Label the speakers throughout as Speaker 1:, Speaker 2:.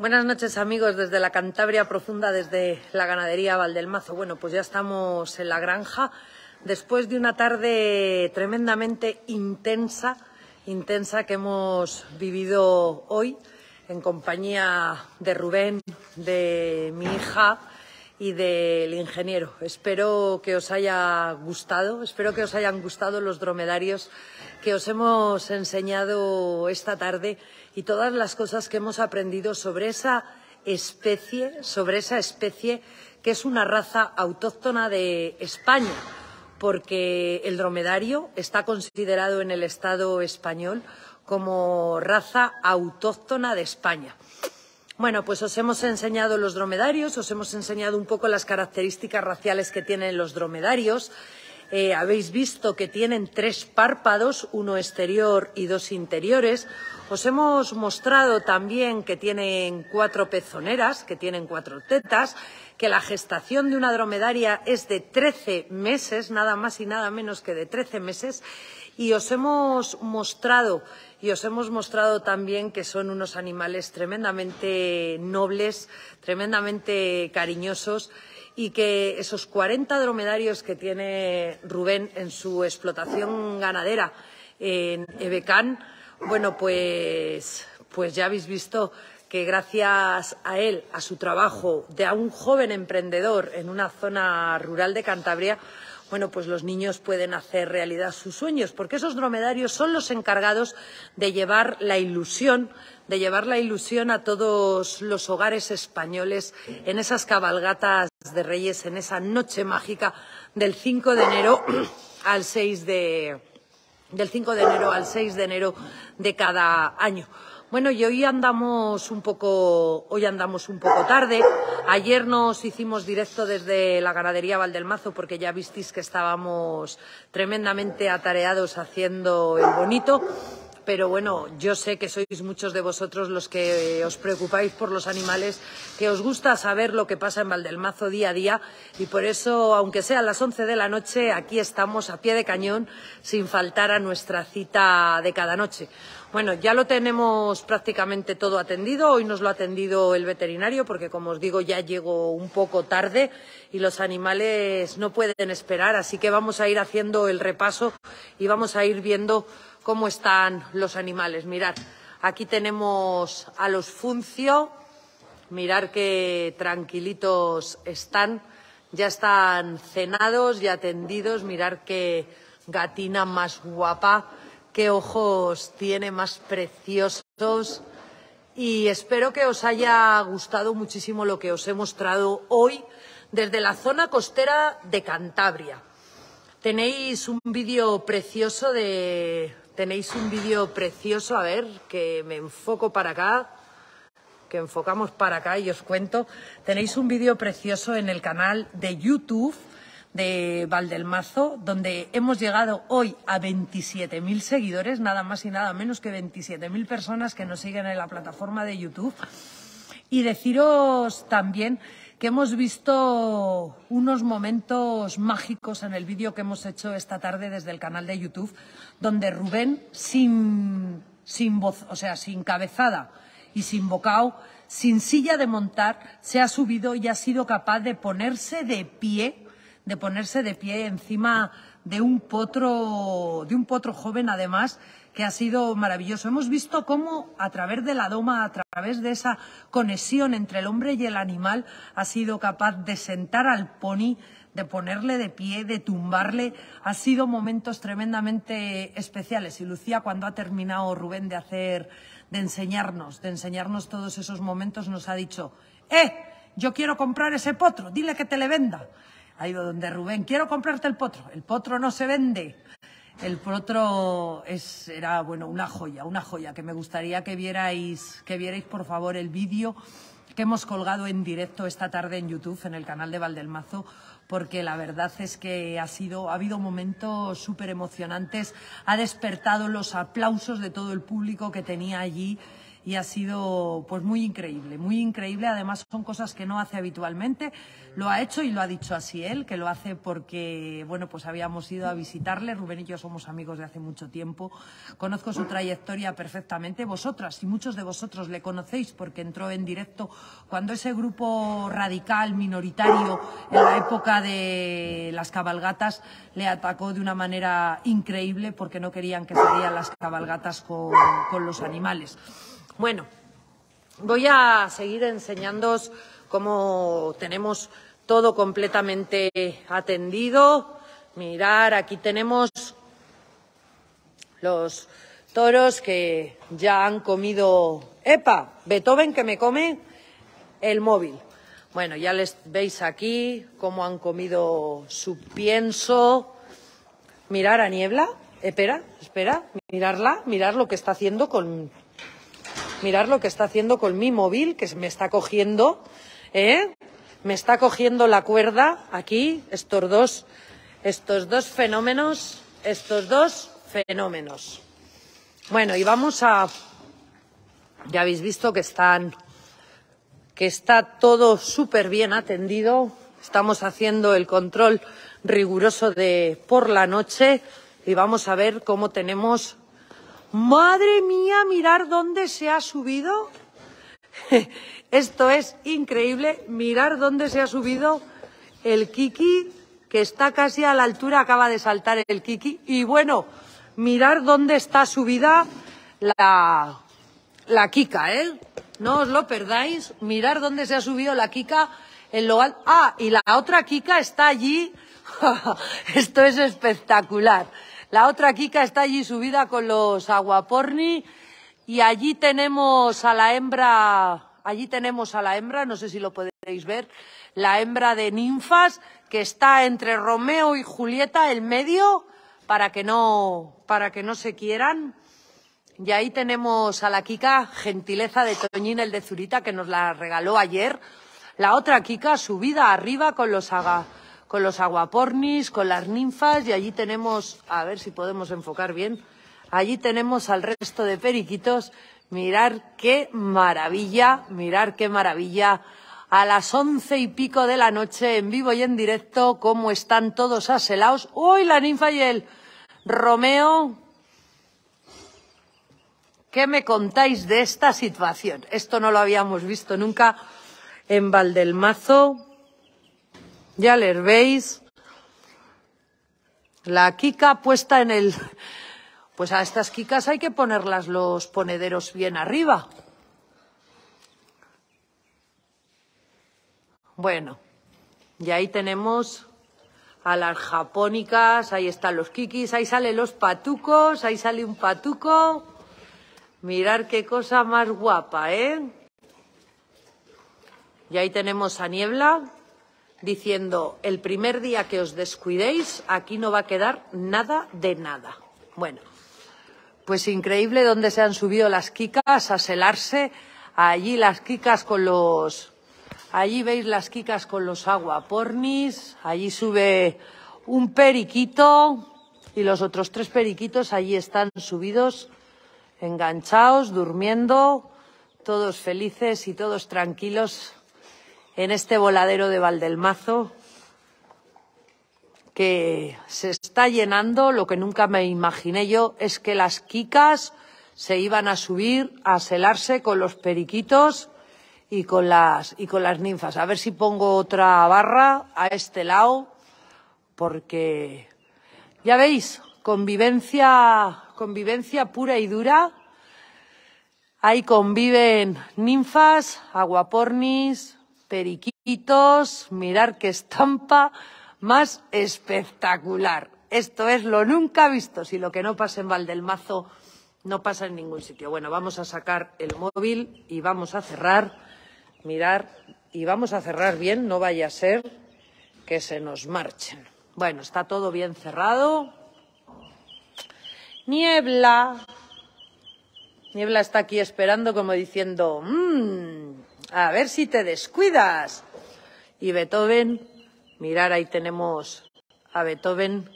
Speaker 1: Buenas noches amigos desde la Cantabria Profunda, desde la ganadería Valdelmazo. Bueno, pues ya estamos en la granja después de una tarde tremendamente intensa, intensa que hemos vivido hoy en compañía de Rubén, de mi hija y del ingeniero. Espero que os haya gustado, espero que os hayan gustado los dromedarios que os hemos enseñado esta tarde y todas las cosas que hemos aprendido sobre esa especie, sobre esa especie que es una raza autóctona de España, porque el dromedario está considerado en el Estado español como raza autóctona de España. Bueno, pues os hemos enseñado los dromedarios, os hemos enseñado un poco las características raciales que tienen los dromedarios. Eh, habéis visto que tienen tres párpados, uno exterior y dos interiores. Os hemos mostrado también que tienen cuatro pezoneras, que tienen cuatro tetas, que la gestación de una dromedaria es de 13 meses, nada más y nada menos que de 13 meses, y os hemos mostrado y os hemos mostrado también que son unos animales tremendamente nobles, tremendamente cariñosos y que esos cuarenta dromedarios que tiene Rubén en su explotación ganadera en Ebecán, bueno, pues, pues ya habéis visto que gracias a él, a su trabajo de a un joven emprendedor en una zona rural de Cantabria, bueno, pues los niños pueden hacer realidad sus sueños, porque esos dromedarios son los encargados de llevar la ilusión, de llevar la ilusión a todos los hogares españoles en esas cabalgatas de Reyes, en esa noche mágica del 5 de enero al 6 de del 5 de enero al 6 de enero de cada año. Bueno, y hoy andamos un poco, hoy andamos un poco tarde. Ayer nos hicimos directo desde la ganadería Valdelmazo porque ya visteis que estábamos tremendamente atareados haciendo el bonito. Pero bueno, yo sé que sois muchos de vosotros los que eh, os preocupáis por los animales, que os gusta saber lo que pasa en Valdelmazo día a día y por eso, aunque sean las 11 de la noche, aquí estamos a pie de cañón sin faltar a nuestra cita de cada noche. Bueno, ya lo tenemos prácticamente todo atendido. Hoy nos lo ha atendido el veterinario porque, como os digo, ya llegó un poco tarde y los animales no pueden esperar. Así que vamos a ir haciendo el repaso y vamos a ir viendo cómo están los animales. Mirad, aquí tenemos a los funcio. Mirad qué tranquilitos están. Ya están cenados y atendidos. Mirad qué gatina más guapa qué ojos tiene más preciosos y espero que os haya gustado muchísimo lo que os he mostrado hoy desde la zona costera de Cantabria. Tenéis un vídeo precioso de tenéis un vídeo precioso, a ver, que me enfoco para acá, que enfocamos para acá y os cuento. Tenéis un vídeo precioso en el canal de YouTube de Valdelmazo, donde hemos llegado hoy a 27.000 seguidores, nada más y nada menos que 27.000 personas que nos siguen en la plataforma de YouTube. Y deciros también que hemos visto unos momentos mágicos en el vídeo que hemos hecho esta tarde desde el canal de YouTube, donde Rubén, sin, sin voz, o sea, sin cabezada y sin bocado, sin silla de montar, se ha subido y ha sido capaz de ponerse de pie de ponerse de pie encima de un potro, de un potro joven además, que ha sido maravilloso. Hemos visto cómo a través de la doma, a través de esa conexión entre el hombre y el animal, ha sido capaz de sentar al pony, de ponerle de pie, de tumbarle. Ha sido momentos tremendamente especiales. Y Lucía, cuando ha terminado Rubén de hacer, de enseñarnos, de enseñarnos todos esos momentos, nos ha dicho, ¡eh! Yo quiero comprar ese potro, dile que te le venda ha ido donde Rubén, quiero comprarte el potro. El potro no se vende. El potro era, bueno, una joya, una joya que me gustaría que vierais, que vierais, por favor, el vídeo que hemos colgado en directo esta tarde en YouTube, en el canal de Valdelmazo, porque la verdad es que ha sido, ha habido momentos súper emocionantes, ha despertado los aplausos de todo el público que tenía allí y ha sido pues muy increíble, muy increíble. Además son cosas que no hace habitualmente. Lo ha hecho y lo ha dicho así él, que lo hace porque bueno pues habíamos ido a visitarle. Rubén y yo somos amigos de hace mucho tiempo. Conozco su trayectoria perfectamente. Vosotras y muchos de vosotros le conocéis porque entró en directo cuando ese grupo radical minoritario en la época de las cabalgatas le atacó de una manera increíble porque no querían que salieran las cabalgatas con los animales. Bueno, voy a seguir enseñándoos cómo tenemos todo completamente atendido. Mirar, aquí tenemos los toros que ya han comido. ¡Epa! Beethoven que me come el móvil. Bueno, ya les veis aquí cómo han comido su pienso. Mirar a Niebla. Espera, espera, mirarla, mirar lo que está haciendo con mirar lo que está haciendo con mi móvil, que me está cogiendo, ¿eh? Me está cogiendo la cuerda aquí, estos dos, estos dos fenómenos, estos dos fenómenos. Bueno, y vamos a, ya habéis visto que están, que está todo súper bien atendido. Estamos haciendo el control riguroso de por la noche y vamos a ver cómo tenemos Madre mía, mirar dónde se ha subido. Esto es increíble, mirar dónde se ha subido el Kiki, que está casi a la altura, acaba de saltar el Kiki. Y bueno, mirar dónde está subida la, la Kika, ¿eh? No os lo perdáis, mirar dónde se ha subido la Kika en lo Ah, y la otra Kika está allí. Esto es espectacular. La otra Kika está allí subida con los aguaporni y allí tenemos a la hembra, allí tenemos a la hembra, no sé si lo podéis ver, la hembra de ninfas que está entre Romeo y Julieta, el medio, para que no, para que no se quieran. Y ahí tenemos a la Kika, gentileza de Toñín, el de Zurita, que nos la regaló ayer. La otra Kika subida arriba con los aguaporni con los aguapornis, con las ninfas y allí tenemos, a ver si podemos enfocar bien, allí tenemos al resto de periquitos. Mirar qué maravilla, mirar qué maravilla. A las once y pico de la noche, en vivo y en directo, cómo están todos aselados. ¡Uy, la ninfa y el Romeo! ¿Qué me contáis de esta situación? Esto no lo habíamos visto nunca en Valdelmazo. Ya les veis. La quica puesta en el... Pues a estas quicas hay que ponerlas los ponederos bien arriba. Bueno, y ahí tenemos a las japónicas, ahí están los kikis, ahí salen los patucos, ahí sale un patuco. Mirar qué cosa más guapa, ¿eh? Y ahí tenemos a Niebla, diciendo el primer día que os descuidéis aquí no va a quedar nada de nada. Bueno, pues increíble dónde se han subido las quicas a selarse. Allí las quicas con los... Allí veis las quicas con los aguapornis. Allí sube un periquito y los otros tres periquitos allí están subidos, enganchados, durmiendo, todos felices y todos tranquilos en este voladero de Valdelmazo que se está llenando. Lo que nunca me imaginé yo es que las quicas se iban a subir a selarse con los periquitos y con las, y con las ninfas. A ver si pongo otra barra a este lado porque ya veis, convivencia, convivencia pura y dura. Ahí conviven ninfas, aguapornis, periquitos, mirar qué estampa más espectacular. Esto es lo nunca visto. Si lo que no pasa en Valdelmazo no pasa en ningún sitio. Bueno, vamos a sacar el móvil y vamos a cerrar, mirar, y vamos a cerrar bien, no vaya a ser que se nos marchen. Bueno, está todo bien cerrado. Niebla. Niebla está aquí esperando como diciendo, mmm, a ver si te descuidas. Y Beethoven, mirar, ahí tenemos a Beethoven,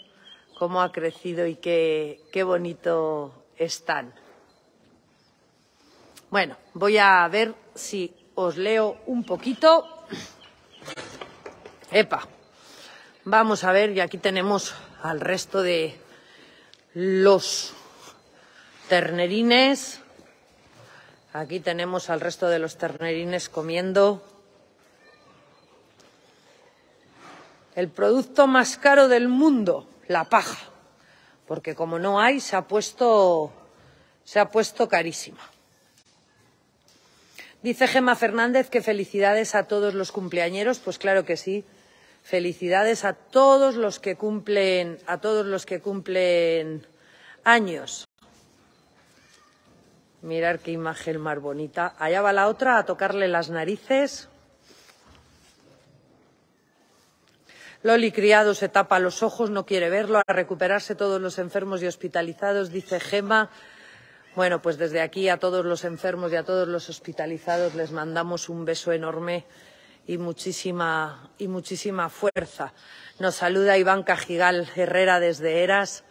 Speaker 1: cómo ha crecido y qué, qué bonito están. Bueno, voy a ver si os leo un poquito. Epa, vamos a ver, y aquí tenemos al resto de los ternerines. Aquí tenemos al resto de los ternerines comiendo. El producto más caro del mundo, la paja, porque como no hay, se ha puesto, carísima. Dice Gema Fernández que felicidades a todos los cumpleañeros, pues claro que sí. Felicidades a todos los que cumplen, a todos los que cumplen años. Mirar qué imagen más bonita. Allá va la otra a tocarle las narices. Loli criado se tapa los ojos, no quiere verlo. A recuperarse todos los enfermos y hospitalizados, dice Gema. Bueno, pues desde aquí a todos los enfermos y a todos los hospitalizados les mandamos un beso enorme y muchísima, y muchísima fuerza. Nos saluda Iván Cajigal Herrera desde Eras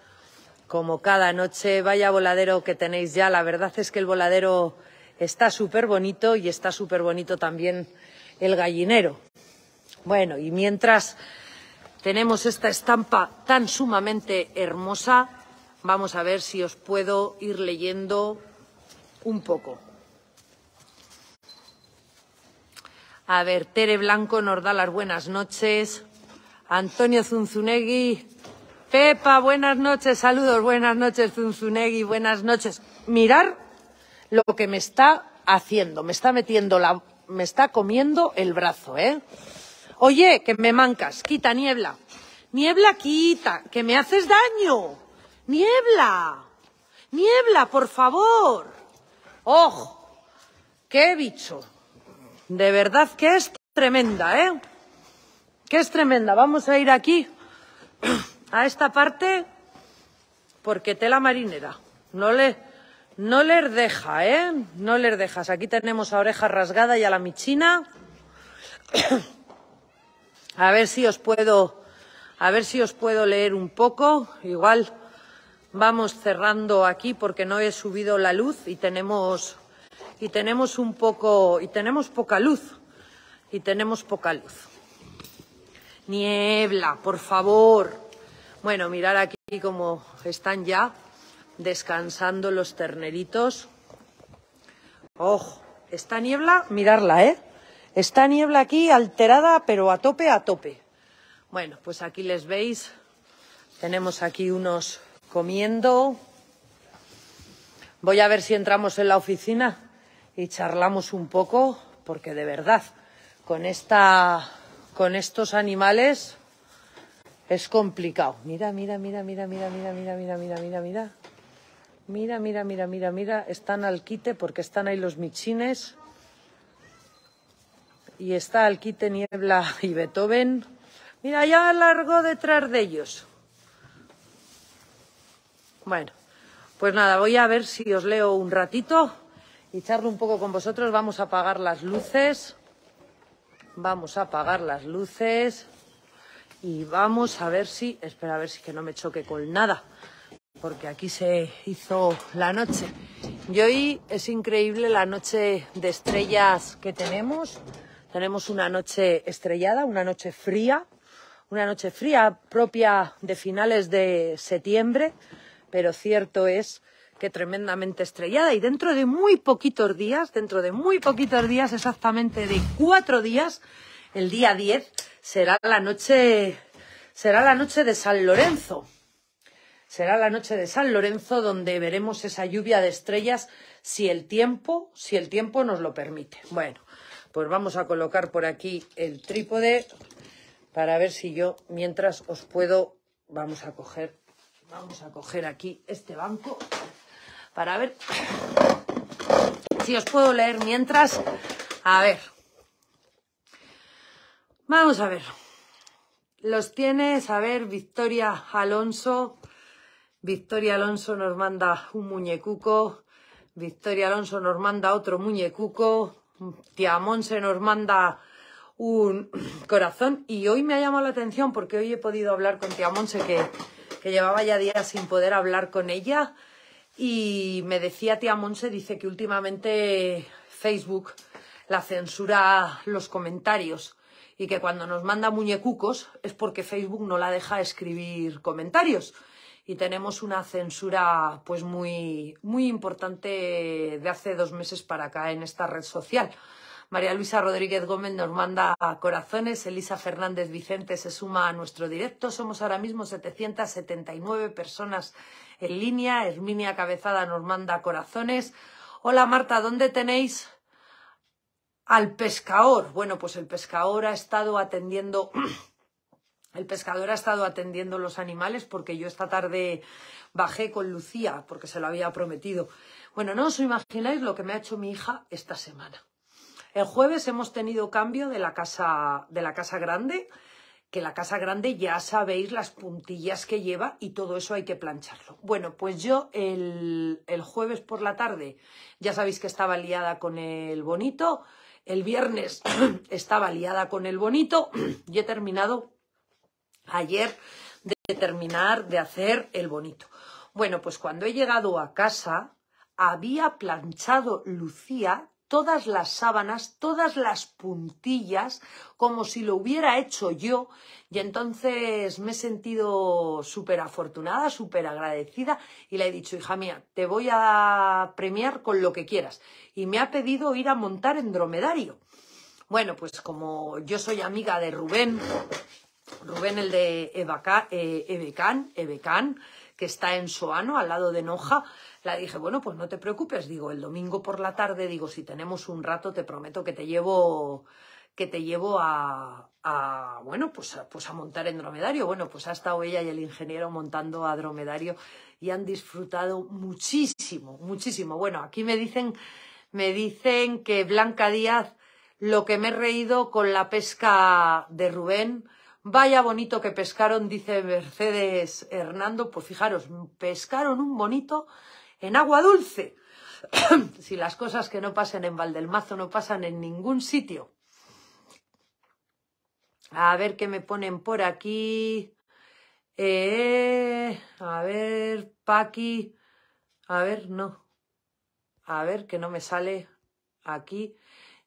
Speaker 1: como cada noche. Vaya voladero que tenéis ya. La verdad es que el voladero está súper bonito y está súper bonito también el gallinero. Bueno, y mientras tenemos esta estampa tan sumamente hermosa, vamos a ver si os puedo ir leyendo un poco. A ver, Tere Blanco nos da las buenas noches. Antonio Zunzunegui Pepa, buenas noches, saludos, buenas noches, Zunzunegui, buenas noches. Mirar lo que me está haciendo, me está metiendo la, me está comiendo el brazo, ¿eh? Oye, que me mancas, quita niebla. Niebla, quita, que me haces daño. Niebla, niebla, por favor. ¡Ojo! ¡Qué bicho! De verdad que es tremenda, ¿eh? Que es tremenda. Vamos a ir aquí a esta parte porque tela marinera. No, le, les deja, ¿eh? No les dejas. Aquí tenemos a oreja rasgada y a la michina. a ver si os puedo, a ver si os puedo leer un poco. Igual vamos cerrando aquí porque no he subido la luz y tenemos y tenemos un poco y tenemos poca luz y tenemos poca luz. Niebla, por favor. Bueno, mirar aquí como están ya descansando los terneritos. ¡Oh! Esta niebla, mirarla, ¿eh? Esta niebla aquí alterada, pero a tope, a tope. Bueno, pues aquí les veis. Tenemos aquí unos comiendo. Voy a ver si entramos en la oficina y charlamos un poco, porque de verdad, con, esta, con estos animales es complicado. Mira, mira, mira, mira, mira, mira, mira, mira, mira, mira, mira. Mira, mira, mira, mira, mira. Están al quite porque están ahí los michines. Y está al quite Niebla y Beethoven. Mira, ya largo detrás de ellos. Bueno, pues nada, voy a ver si os leo un ratito y charlo un poco con vosotros. Vamos a apagar las luces. Vamos a apagar las luces y vamos a ver si, espera a ver si que no me choque con nada, porque aquí se hizo la noche. Y hoy es increíble la noche de estrellas que tenemos. Tenemos una noche estrellada, una noche fría, una noche fría propia de finales de septiembre, pero cierto es que tremendamente estrellada y dentro de muy poquitos días, dentro de muy poquitos días, exactamente de cuatro días, el día 10, será la noche, será la noche de San Lorenzo. Será la noche de San Lorenzo donde veremos esa lluvia de estrellas si el tiempo, si el tiempo nos lo permite. Bueno, pues vamos a colocar por aquí el trípode para ver si yo mientras os puedo vamos a coger vamos a coger aquí este banco para ver si os puedo leer mientras a ver Vamos a ver. Los tienes, a ver, Victoria Alonso. Victoria Alonso nos manda un muñecuco. Victoria Alonso nos manda otro muñecuco. Tía Monse nos manda un corazón. Y hoy me ha llamado la atención porque hoy he podido hablar con Tía Monse, que, que llevaba ya días sin poder hablar con ella. Y me decía Tía Monse, dice que últimamente Facebook la censura los comentarios y que cuando nos manda muñecucos es porque Facebook no la deja escribir comentarios y tenemos una censura pues muy, muy importante de hace dos meses para acá en esta red social. María Luisa Rodríguez Gómez nos manda corazones, Elisa Fernández Vicente se suma a nuestro directo, somos ahora mismo 779 personas en línea, Herminia Cabezada nos manda corazones. Hola Marta, ¿dónde tenéis al pescador. Bueno, pues el pescador ha estado atendiendo. El pescador ha estado atendiendo los animales porque yo esta tarde bajé con Lucía porque se lo había prometido. Bueno, no os imagináis lo que me ha hecho mi hija esta semana. El jueves hemos tenido cambio de la casa, de la casa grande, que la casa grande ya sabéis las puntillas que lleva y todo eso hay que plancharlo. Bueno, pues yo el, el jueves por la tarde, ya sabéis que estaba liada con el bonito, el viernes estaba liada con el bonito y he terminado ayer de terminar de hacer el bonito. Bueno, pues cuando he llegado a casa había planchado Lucía todas las sábanas, todas las puntillas, como si lo hubiera hecho yo. Y entonces me he sentido súper afortunada, súper agradecida y le he dicho, hija mía, te voy a premiar con lo que quieras. Y me ha pedido ir a montar en dromedario. Bueno, pues como yo soy amiga de Rubén, Rubén el de eh, Ebecan, que está en Soano, al lado de Noja, la dije, bueno, pues no te preocupes, digo, el domingo por la tarde, digo, si tenemos un rato, te prometo que te llevo que te llevo a, a bueno, pues a, pues a montar en dromedario. Bueno, pues ha estado ella y el ingeniero montando a dromedario y han disfrutado muchísimo, muchísimo. Bueno, aquí me dicen, me dicen que Blanca Díaz, lo que me he reído con la pesca de Rubén, Vaya bonito que pescaron, dice Mercedes Hernando. Pues fijaros, pescaron un bonito en agua dulce. si las cosas que no pasan en Valdelmazo no pasan en ningún sitio. A ver qué me ponen por aquí. Eh, a ver, Paqui. A ver, no. A ver, que no me sale aquí.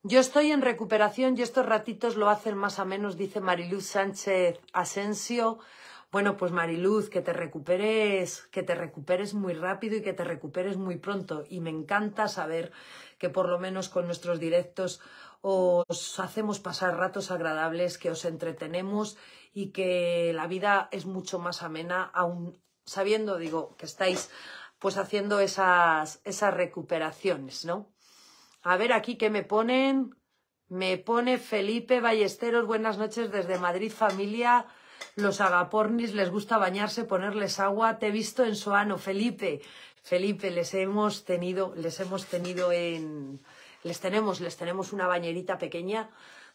Speaker 1: Yo estoy en recuperación y estos ratitos lo hacen más o menos, dice Mariluz Sánchez Asensio. Bueno, pues Mariluz, que te recuperes, que te recuperes muy rápido y que te recuperes muy pronto. Y me encanta saber que por lo menos con nuestros directos os hacemos pasar ratos agradables, que os entretenemos y que la vida es mucho más amena, aún sabiendo, digo, que estáis pues haciendo esas, esas recuperaciones, ¿no? A ver aquí qué me ponen. Me pone Felipe Ballesteros, buenas noches desde Madrid, familia. Los agapornis les gusta bañarse, ponerles agua. Te he visto en Soano, Felipe. Felipe, les hemos tenido, les hemos tenido en. Les tenemos, les tenemos una bañerita pequeña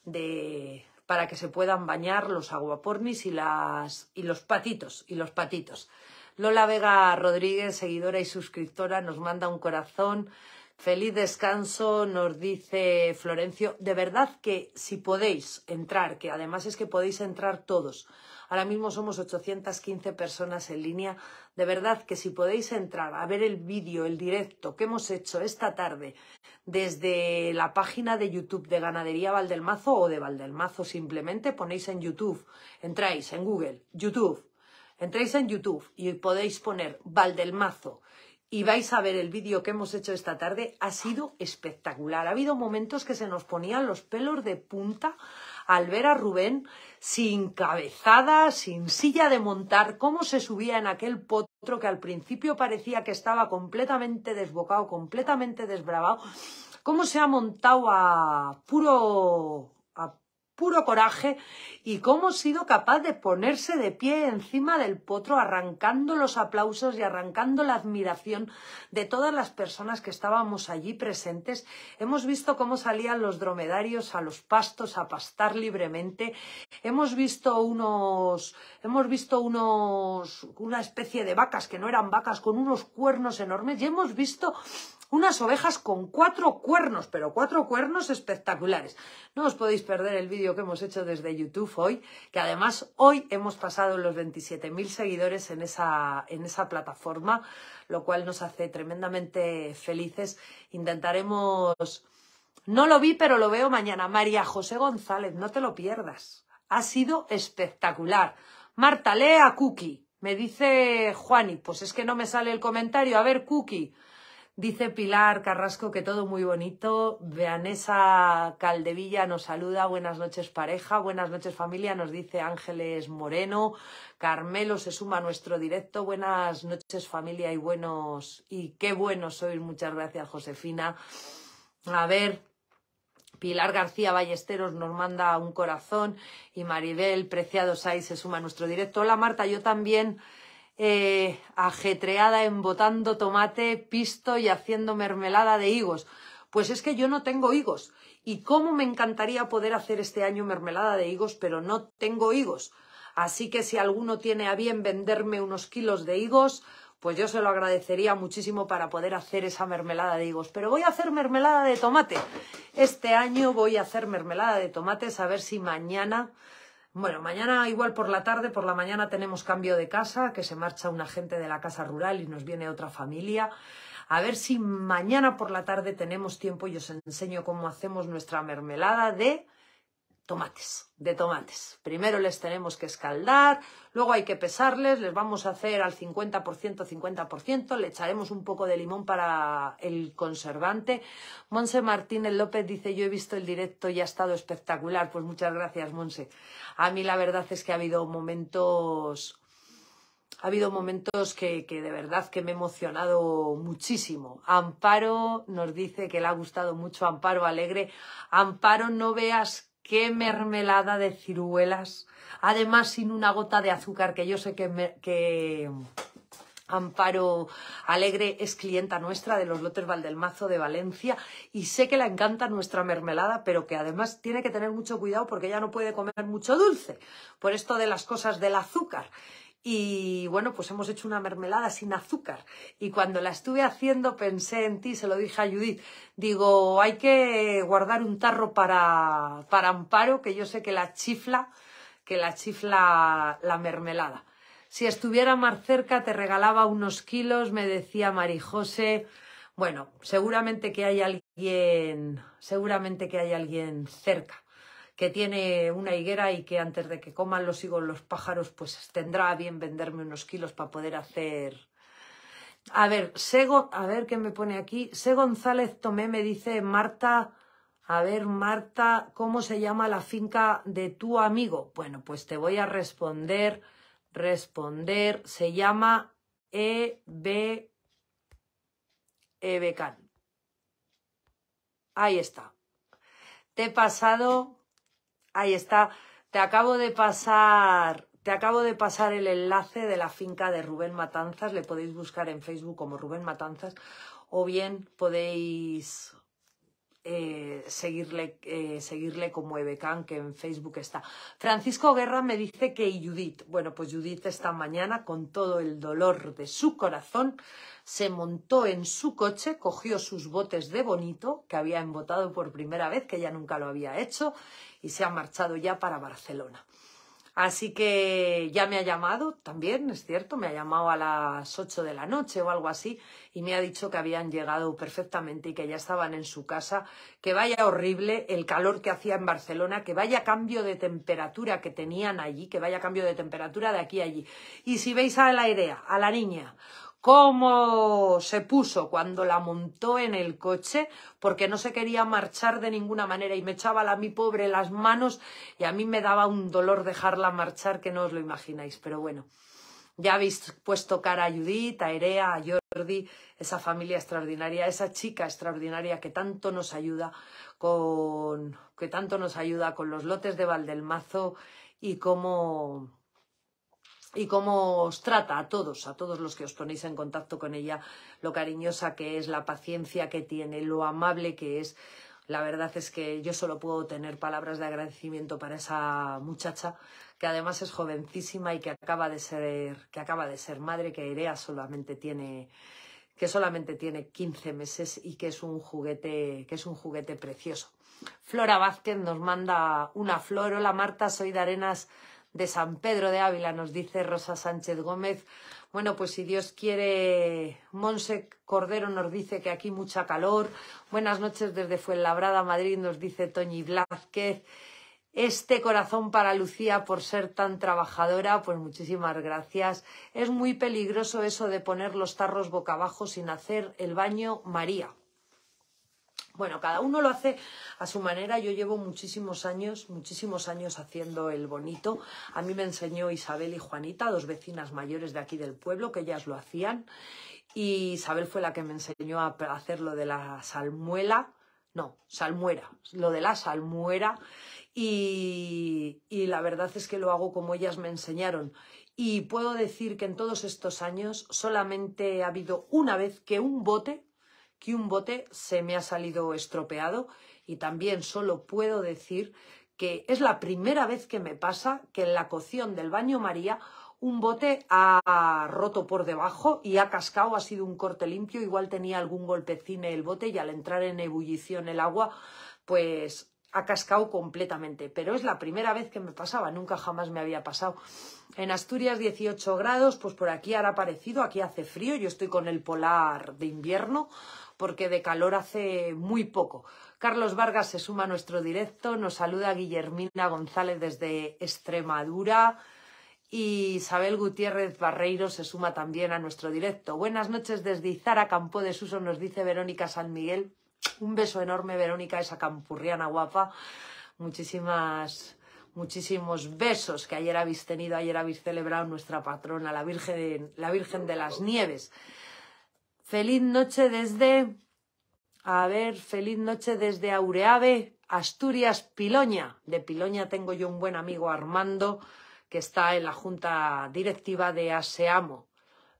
Speaker 1: de para que se puedan bañar los aguapornis y las y los patitos y los patitos. Lola Vega Rodríguez, seguidora y suscriptora, nos manda un corazón. Feliz descanso, nos dice Florencio. De verdad que si podéis entrar, que además es que podéis entrar todos. Ahora mismo somos 815 personas en línea. De verdad que si podéis entrar a ver el vídeo, el directo que hemos hecho esta tarde desde la página de YouTube de Ganadería Valdelmazo o de Valdelmazo simplemente ponéis en YouTube, entráis en Google, YouTube, entráis en YouTube y podéis poner Valdelmazo y mm. vais a ver el vídeo que hemos hecho esta tarde, ha sido espectacular. Ha habido momentos que se nos ponían los pelos de punta al ver a Rubén sin cabezada, sin silla de montar, cómo se subía en aquel potro que al principio parecía que estaba completamente desbocado, completamente desbravado, cómo se ha montado a puro puro coraje y cómo ha sido capaz de ponerse de pie encima del potro arrancando los aplausos y arrancando la admiración de todas las personas que estábamos allí presentes. Hemos visto cómo salían los dromedarios a los pastos a pastar libremente. Hemos visto unos hemos visto unos una especie de vacas que no eran vacas con unos cuernos enormes y hemos visto unas ovejas con cuatro cuernos, pero cuatro cuernos espectaculares. No os podéis perder el vídeo que hemos hecho desde YouTube hoy, que además hoy hemos pasado los 27.000 seguidores en esa, en esa plataforma, lo cual nos hace tremendamente felices. Intentaremos... No lo vi, pero lo veo mañana. María José González, no te lo pierdas. Ha sido espectacular. Marta, lea Cookie. Me dice Juani, pues es que no me sale el comentario. A ver, Cookie, Dice Pilar Carrasco que todo muy bonito. veanesa Caldevilla nos saluda. Buenas noches pareja, buenas noches familia. Nos dice Ángeles Moreno. Carmelo se suma a nuestro directo. Buenas noches familia y buenos y qué buenos sois. Muchas gracias Josefina. A ver, Pilar García Ballesteros nos manda un corazón y Maribel Preciado Saiz se suma a nuestro directo. Hola Marta, yo también eh, ajetreada embotando tomate, pisto y haciendo mermelada de higos. Pues es que yo no tengo higos. Y cómo me encantaría poder hacer este año mermelada de higos, pero no tengo higos. Así que si alguno tiene a bien venderme unos kilos de higos, pues yo se lo agradecería muchísimo para poder hacer esa mermelada de higos. Pero voy a hacer mermelada de tomate. Este año voy a hacer mermelada de tomates a ver si mañana bueno, mañana igual por la tarde, por la mañana tenemos cambio de casa, que se marcha una gente de la casa rural y nos viene otra familia. A ver si mañana por la tarde tenemos tiempo y os enseño cómo hacemos nuestra mermelada de tomates, de tomates. Primero les tenemos que escaldar, luego hay que pesarles, les vamos a hacer al 50%, 50%, le echaremos un poco de limón para el conservante. Monse Martínez López dice, yo he visto el directo y ha estado espectacular. Pues muchas gracias, Monse. A mí la verdad es que ha habido momentos... Ha habido momentos que, que de verdad que me he emocionado muchísimo. Amparo nos dice que le ha gustado mucho Amparo Alegre. Amparo, no veas qué mermelada de ciruelas. Además, sin una gota de azúcar, que yo sé que, Amparo Alegre es clienta nuestra de los lotes Valdelmazo de Valencia y sé que la encanta nuestra mermelada, pero que además tiene que tener mucho cuidado porque ella no puede comer mucho dulce por esto de las cosas del azúcar. Y bueno, pues hemos hecho una mermelada sin azúcar. Y cuando la estuve haciendo pensé en ti, se lo dije a Judith. Digo, hay que guardar un tarro para, Amparo, que yo sé que la chifla, que la chifla la mermelada. Si estuviera más cerca te regalaba unos kilos, me decía Marijose. Bueno, seguramente que hay alguien, seguramente que hay alguien cerca que tiene una higuera y que antes de que coman los higos los pájaros, pues tendrá bien venderme unos kilos para poder hacer a ver, Sego, a ver qué me pone aquí. Se González Tomé me dice, Marta, a ver, Marta, ¿cómo se llama la finca de tu amigo? Bueno, pues te voy a responder, responder. Se llama EB, Ebecan. Ahí está. Te he pasado Ahí está. Te acabo de pasar, te acabo de pasar el enlace de la finca de Rubén Matanzas. Le podéis buscar en Facebook como Rubén Matanzas o bien podéis eh, seguirle, eh, seguirle como Ebecan que en Facebook está. Francisco Guerra me dice que Judith. Bueno, pues Judith esta mañana, con todo el dolor de su corazón, se montó en su coche, cogió sus botes de bonito, que había embotado por primera vez, que ya nunca lo había hecho, y se ha marchado ya para Barcelona. Así que ya me ha llamado también, es cierto, me ha llamado a las 8 de la noche o algo así y me ha dicho que habían llegado perfectamente y que ya estaban en su casa, que vaya horrible el calor que hacía en Barcelona, que vaya cambio de temperatura que tenían allí, que vaya cambio de temperatura de aquí a allí. Y si veis a la idea, a la niña, cómo se puso cuando la montó en el coche porque no se quería marchar de ninguna manera y me echaba a mi pobre las manos y a mí me daba un dolor dejarla marchar que no os lo imagináis, pero bueno. Ya habéis puesto cara a Judith, a Erea, a Jordi, esa familia extraordinaria, esa chica extraordinaria que tanto nos ayuda con, que tanto nos ayuda con los lotes de Valdelmazo y cómo y cómo os trata a todos, a todos los que os ponéis en contacto con ella, lo cariñosa que es, la paciencia que tiene, lo amable que es. La verdad es que yo solo puedo tener palabras de agradecimiento para esa muchacha, que además es jovencísima y que acaba de ser, que acaba de ser madre, que Erea solamente tiene que solamente tiene 15 meses y que es un juguete, que es un juguete precioso. Flora Vázquez nos manda una flor. Hola Marta, soy de Arenas de San Pedro de Ávila, nos dice Rosa Sánchez Gómez. Bueno, pues si Dios quiere, Monse Cordero nos dice que aquí mucha calor. Buenas noches desde Fuenlabrada, Madrid, nos dice Toñi Blázquez. Este corazón para Lucía por ser tan trabajadora, pues muchísimas gracias. Es muy peligroso eso de poner los tarros boca abajo sin hacer el baño María. Bueno, cada uno lo hace a su manera. Yo llevo muchísimos años, muchísimos años haciendo el bonito. A mí me enseñó Isabel y Juanita, dos vecinas mayores de aquí del pueblo, que ellas lo hacían. Y Isabel fue la que me enseñó a hacer lo de la salmuela. No, salmuera, lo de la salmuera. Y, y la verdad es que lo hago como ellas me enseñaron. Y puedo decir que en todos estos años solamente ha habido una vez que un bote que un bote se me ha salido estropeado y también solo puedo decir que es la primera vez que me pasa que en la cocción del baño María un bote ha roto por debajo y ha cascado, ha sido un corte limpio, igual tenía algún golpecine el bote y al entrar en ebullición el agua, pues ha cascado completamente, pero es la primera vez que me pasaba, nunca jamás me había pasado. En Asturias 18 grados, pues por aquí ha parecido, aquí hace frío, yo estoy con el polar de invierno, porque de calor hace muy poco. Carlos Vargas se suma a nuestro directo, nos saluda Guillermina González desde Extremadura y Isabel Gutiérrez Barreiro se suma también a nuestro directo. Buenas noches desde Izara, Campo de Suso, nos dice Verónica San Miguel. Un beso enorme, Verónica, esa campurriana guapa. Muchísimas muchísimos besos que ayer habéis tenido, ayer habéis celebrado nuestra patrona, la Virgen de las Nieves. Feliz noche desde, a ver, feliz noche desde Aureave, Asturias, Piloña. De Piloña tengo yo un buen amigo Armando que está en la junta directiva de ASEAMO.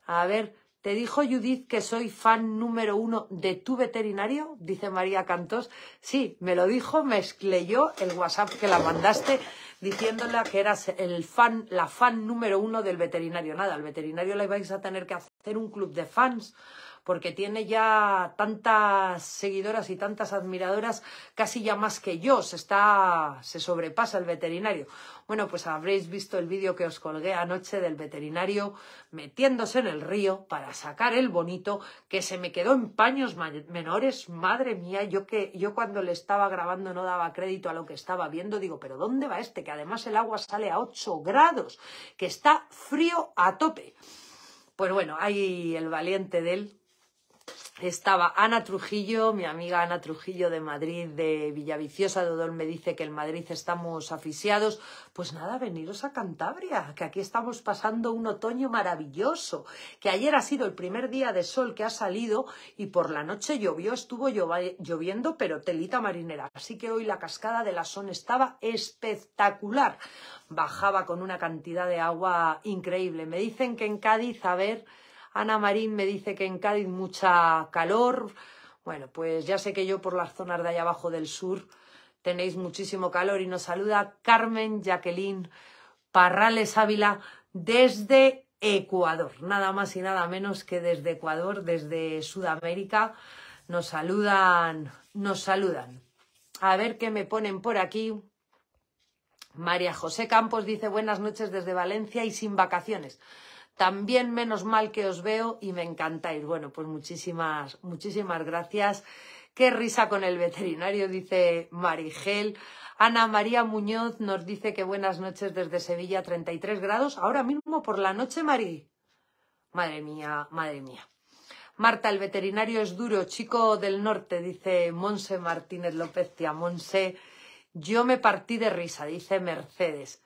Speaker 1: A ver, ¿te dijo Judith que soy fan número uno de tu veterinario? Dice María Cantos. Sí, me lo dijo, me escleyó el WhatsApp que la mandaste diciéndole que eras el fan, la fan número uno del veterinario. Nada, al veterinario le vais a tener que hacer un club de fans porque tiene ya tantas seguidoras y tantas admiradoras, casi ya más que yo, se sobrepasa el veterinario. Bueno, pues habréis visto el vídeo que os colgué anoche del veterinario metiéndose en el río para sacar el bonito que se me quedó en paños menores. Madre mía, yo yo cuando le estaba grabando no daba crédito a lo que estaba viendo, digo, pero ¿dónde va este? Que además el agua sale a 8 grados, que está frío a tope. Pues bueno, ahí el valiente de él estaba Ana Trujillo, mi amiga Ana Trujillo de Madrid, de Villaviciosa, de Odón, me dice que en Madrid estamos asfixiados. Pues nada, veniros a Cantabria, que aquí estamos pasando un otoño maravilloso, que ayer ha sido el primer día de sol que ha salido y por la noche llovió, estuvo lloviendo, pero telita marinera. Así que hoy la cascada de la Son estaba espectacular. Bajaba con una cantidad de agua increíble. Me dicen que en Cádiz, a ver Ana Marín me dice que en Cádiz mucha calor. Bueno, pues ya sé que yo por las zonas de allá abajo del sur tenéis muchísimo calor y nos saluda Carmen Jacqueline Parrales Ávila desde Ecuador, nada más y nada menos que desde Ecuador, desde Sudamérica. Nos saludan, nos saludan. A ver qué me ponen por aquí. María José Campos dice buenas noches desde Valencia y sin vacaciones. También menos mal que os veo y me encantáis. Bueno, pues muchísimas, muchísimas gracias. Qué risa con el veterinario, dice Marigel. Ana María Muñoz nos dice que buenas noches desde Sevilla, 33 grados. Ahora mismo por la noche, Mari. Madre mía, madre mía. Marta, el veterinario es duro, chico del norte, dice Monse Martínez López Tía Monse. Yo me partí de risa, dice Mercedes.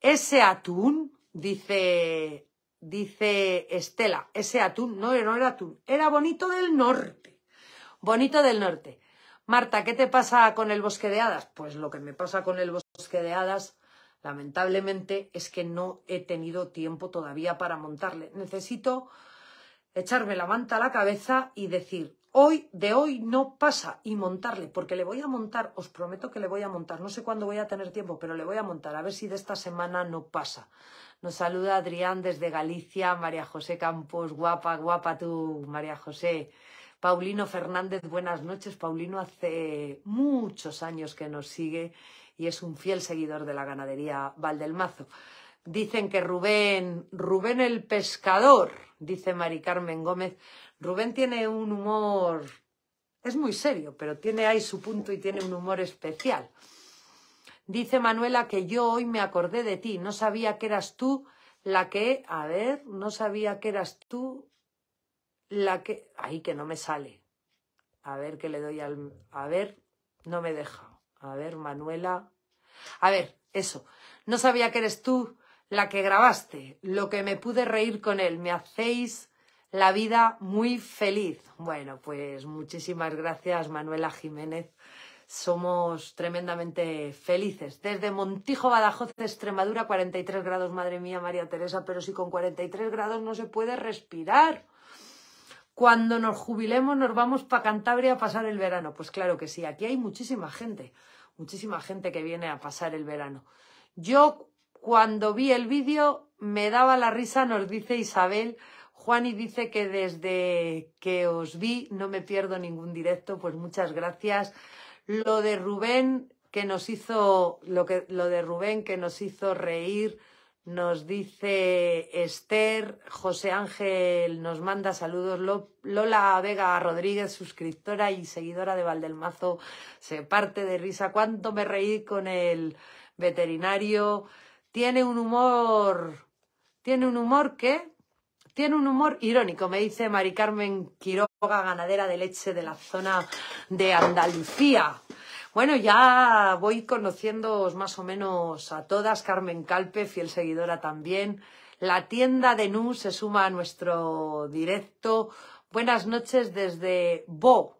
Speaker 1: Ese atún, dice dice Estela, ese atún, no, no era atún, era bonito del norte. Bonito del norte. Marta, ¿qué te pasa con el bosque de hadas? Pues lo que me pasa con el bosque de hadas, lamentablemente, es que no he tenido tiempo todavía para montarle. Necesito echarme la manta a la cabeza y decir, hoy de hoy no pasa y montarle, porque le voy a montar, os prometo que le voy a montar, no sé cuándo voy a tener tiempo, pero le voy a montar, a ver si de esta semana no pasa. Nos saluda Adrián desde Galicia, María José Campos, guapa, guapa tú, María José. Paulino Fernández, buenas noches. Paulino hace muchos años que nos sigue y es un fiel seguidor de la ganadería Valdelmazo. Dicen que Rubén, Rubén el pescador, dice Mari Carmen Gómez. Rubén tiene un humor, es muy serio, pero tiene ahí su punto y tiene un humor especial. Dice Manuela que yo hoy me acordé de ti, no sabía que eras tú la que, a ver, no sabía que eras tú la que, ay que no me sale. A ver que le doy al, a ver, no me deja. A ver, Manuela. A ver, eso. No sabía que eres tú la que grabaste, lo que me pude reír con él. Me hacéis la vida muy feliz. Bueno, pues muchísimas gracias, Manuela Jiménez somos tremendamente felices. Desde Montijo, Badajoz, Extremadura, 43 grados, madre mía, María Teresa, pero si con 43 grados no se puede respirar. Cuando nos jubilemos nos vamos para Cantabria a pasar el verano. Pues claro que sí, aquí hay muchísima gente, muchísima gente que viene a pasar el verano. Yo cuando vi el vídeo me daba la risa, nos dice Isabel, Juan y dice que desde que os vi no me pierdo ningún directo, pues muchas gracias. Lo de Rubén que nos hizo, lo, que, lo de Rubén que nos hizo reír, nos dice Esther, José Ángel nos manda saludos, Lola Vega Rodríguez, suscriptora y seguidora de Valdelmazo, se parte de risa, cuánto me reí con el veterinario, tiene un humor, tiene un humor qué tiene un humor irónico, me dice Mari Carmen Quiroga, ganadera de leche de la zona de Andalucía. Bueno, ya voy conociéndoos más o menos a todas. Carmen Calpe, fiel seguidora también. La tienda de Nu se suma a nuestro directo. Buenas noches desde Bo.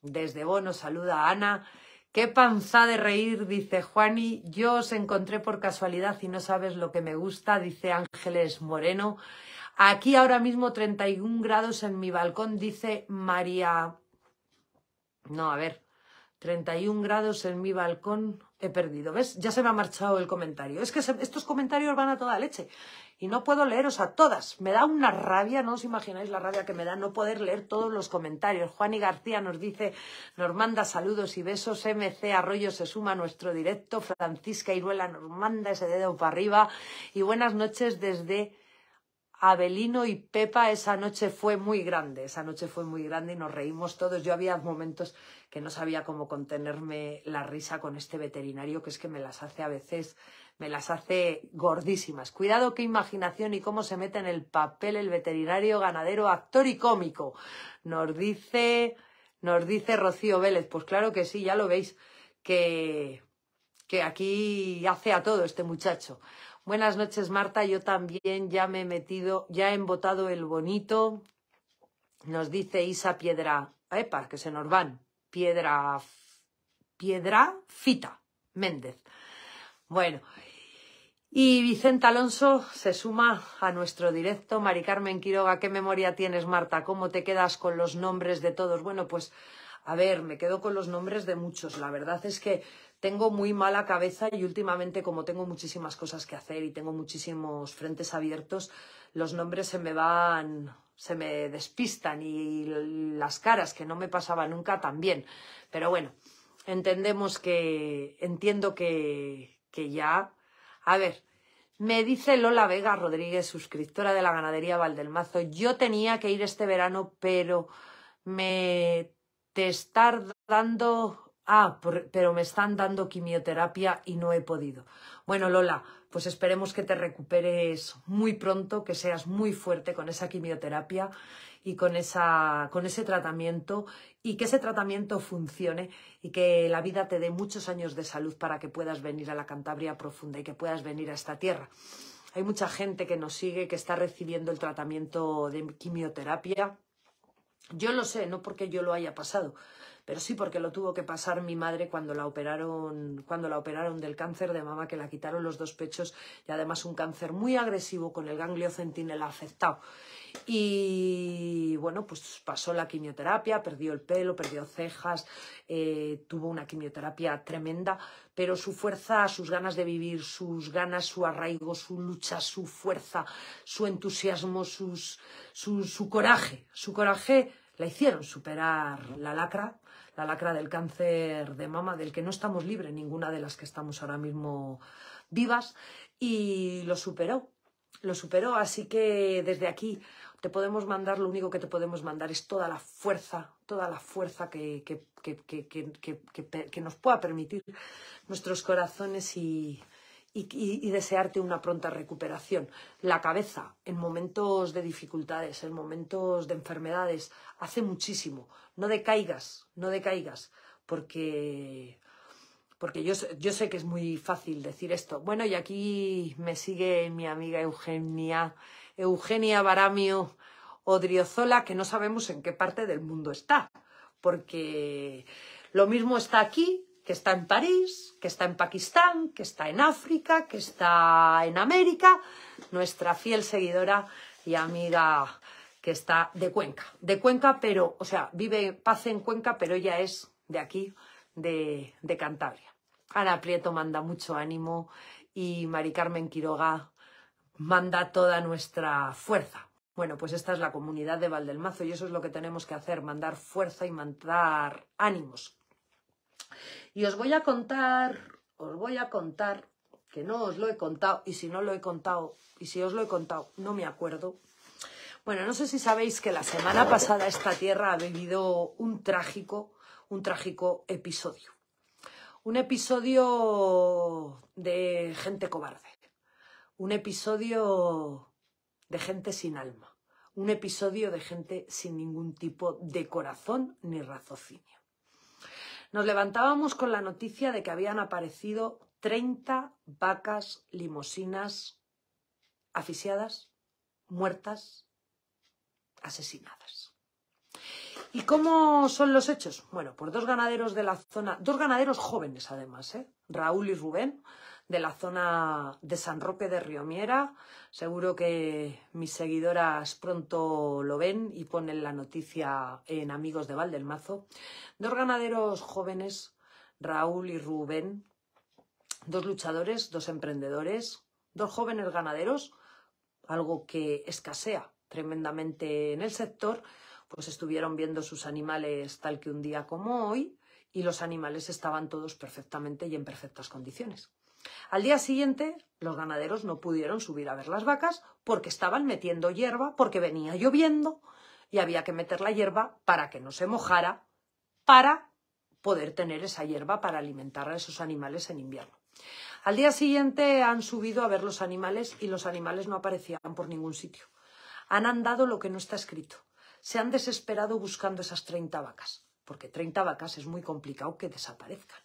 Speaker 1: Desde Bo nos saluda Ana. Qué panza de reír, dice Juani. Yo os encontré por casualidad y no sabes lo que me gusta, dice Ángeles Moreno. Aquí ahora mismo 31 grados en mi balcón, dice María. No, a ver, 31 grados en mi balcón he perdido. ¿Ves? Ya se me ha marchado el comentario. Es que estos comentarios van a toda leche y no puedo leeros a todas. Me da una rabia, no os imagináis la rabia que me da no poder leer todos los comentarios. y García nos dice, Normanda, saludos y besos. MC Arroyo se suma a nuestro directo. Francisca Iruela, Normanda, ese dedo para arriba. Y buenas noches desde Abelino y Pepa, esa noche fue muy grande, esa noche fue muy grande y nos reímos todos. Yo había momentos que no sabía cómo contenerme la risa con este veterinario, que es que me las hace a veces, me las hace gordísimas. Cuidado qué imaginación y cómo se mete en el papel el veterinario, ganadero, actor y cómico. Nos dice, nos dice Rocío Vélez, pues claro que sí, ya lo veis, que aquí hace a todo este muchacho. Buenas noches, Marta. Yo también ya me he metido, ya he embotado el bonito. Nos dice Isa Piedra. Epa, que se nos van. Piedra. Piedra Fita Méndez. Bueno. Y Vicente Alonso se suma a nuestro directo. Mari Carmen Quiroga, ¿qué memoria tienes, Marta? ¿Cómo te quedas con los nombres de todos? Bueno, pues, a ver, me quedo con los nombres de muchos. La verdad es que tengo muy mala cabeza y últimamente como tengo muchísimas cosas que hacer y tengo muchísimos frentes abiertos, los nombres se me van, se me despistan y las caras que no me pasaba nunca también. Pero bueno, entendemos que, entiendo que, que ya. A ver, me dice Lola Vega Rodríguez, suscriptora de la ganadería Valdelmazo, yo tenía que ir este verano, pero me te estar dando Ah, pero me están dando quimioterapia y no he podido. Bueno, Lola, pues esperemos que te recuperes muy pronto, que seas muy fuerte con esa quimioterapia y con ese tratamiento y que ese tratamiento funcione y que la vida te dé muchos años de salud para que puedas venir a la Cantabria profunda y que puedas venir a esta tierra. Hay mucha gente que nos sigue, que está recibiendo el tratamiento de quimioterapia. Yo lo sé, no porque yo lo haya pasado, pero sí porque lo tuvo que pasar mi madre cuando la operaron, cuando la operaron del cáncer de mamá, que la quitaron los dos pechos y además un cáncer muy agresivo con el ganglio centinela afectado. Y bueno, pues pasó la quimioterapia, perdió el pelo, perdió cejas, eh, tuvo una quimioterapia tremenda, pero su fuerza, sus ganas de vivir, sus ganas, su arraigo, su lucha, su fuerza, su entusiasmo, su coraje, su coraje la hicieron superar la lacra la lacra del cáncer de mama, del que no estamos libres ninguna de las que estamos ahora mismo vivas, y lo superó, lo superó, así que desde aquí te podemos mandar, lo único que te podemos mandar es toda la fuerza, toda la fuerza que, que, que nos pueda permitir nuestros corazones y, y, desearte una pronta recuperación. La cabeza en momentos de dificultades, en momentos de enfermedades, hace muchísimo. No decaigas, no decaigas, porque, porque yo, yo sé que es muy fácil decir esto. Bueno, y aquí me sigue mi amiga Eugenia, Eugenia Baramio Odriozola, que no sabemos en qué parte del mundo está, porque lo mismo está aquí que está en París, que está en Pakistán, que está en África, que está en América, nuestra fiel seguidora y amiga que está de Cuenca. De Cuenca, pero, o sea, vive paz en Cuenca, pero ella es de aquí, de, de Cantabria. Ana Prieto manda mucho ánimo y Mari Carmen Quiroga manda toda nuestra fuerza. Bueno, pues esta es la comunidad de Valdelmazo y eso es lo que tenemos que hacer, mandar fuerza y mandar ánimos. Y os voy a contar, os voy a contar, que no os lo he contado, y si no lo he contado, y si os lo he contado, no me acuerdo. Bueno, no sé si sabéis que la semana pasada esta tierra ha vivido un trágico, un trágico episodio. Un episodio de gente cobarde. Un episodio de gente sin alma. Un episodio de gente sin ningún tipo de corazón ni raciocinio. Nos levantábamos con la noticia de que habían aparecido 30 vacas limosinas asfixiadas, muertas, asesinadas. ¿Y cómo son los hechos? Bueno, por dos ganaderos de la zona, dos ganaderos jóvenes además, ¿eh? Raúl y Rubén, de la zona de San Roque de Riomiera. Seguro que mis seguidoras pronto lo ven y ponen la noticia en Amigos de Valdelmazo. Dos ganaderos jóvenes, Raúl y Rubén, dos luchadores, dos emprendedores, dos jóvenes ganaderos, algo que escasea tremendamente en el sector, pues estuvieron viendo sus animales tal que un día como hoy y los animales estaban todos perfectamente y en perfectas condiciones. Al día siguiente, los ganaderos no pudieron subir a ver las vacas porque estaban metiendo hierba, porque venía lloviendo y había que meter la hierba para que no se mojara, para poder tener esa hierba para alimentar a esos animales en invierno. Al día siguiente han subido a ver los animales y los animales no aparecían por ningún sitio. Han andado lo que no está escrito. Se han desesperado buscando esas 30 vacas, porque 30 vacas es muy complicado que desaparezcan.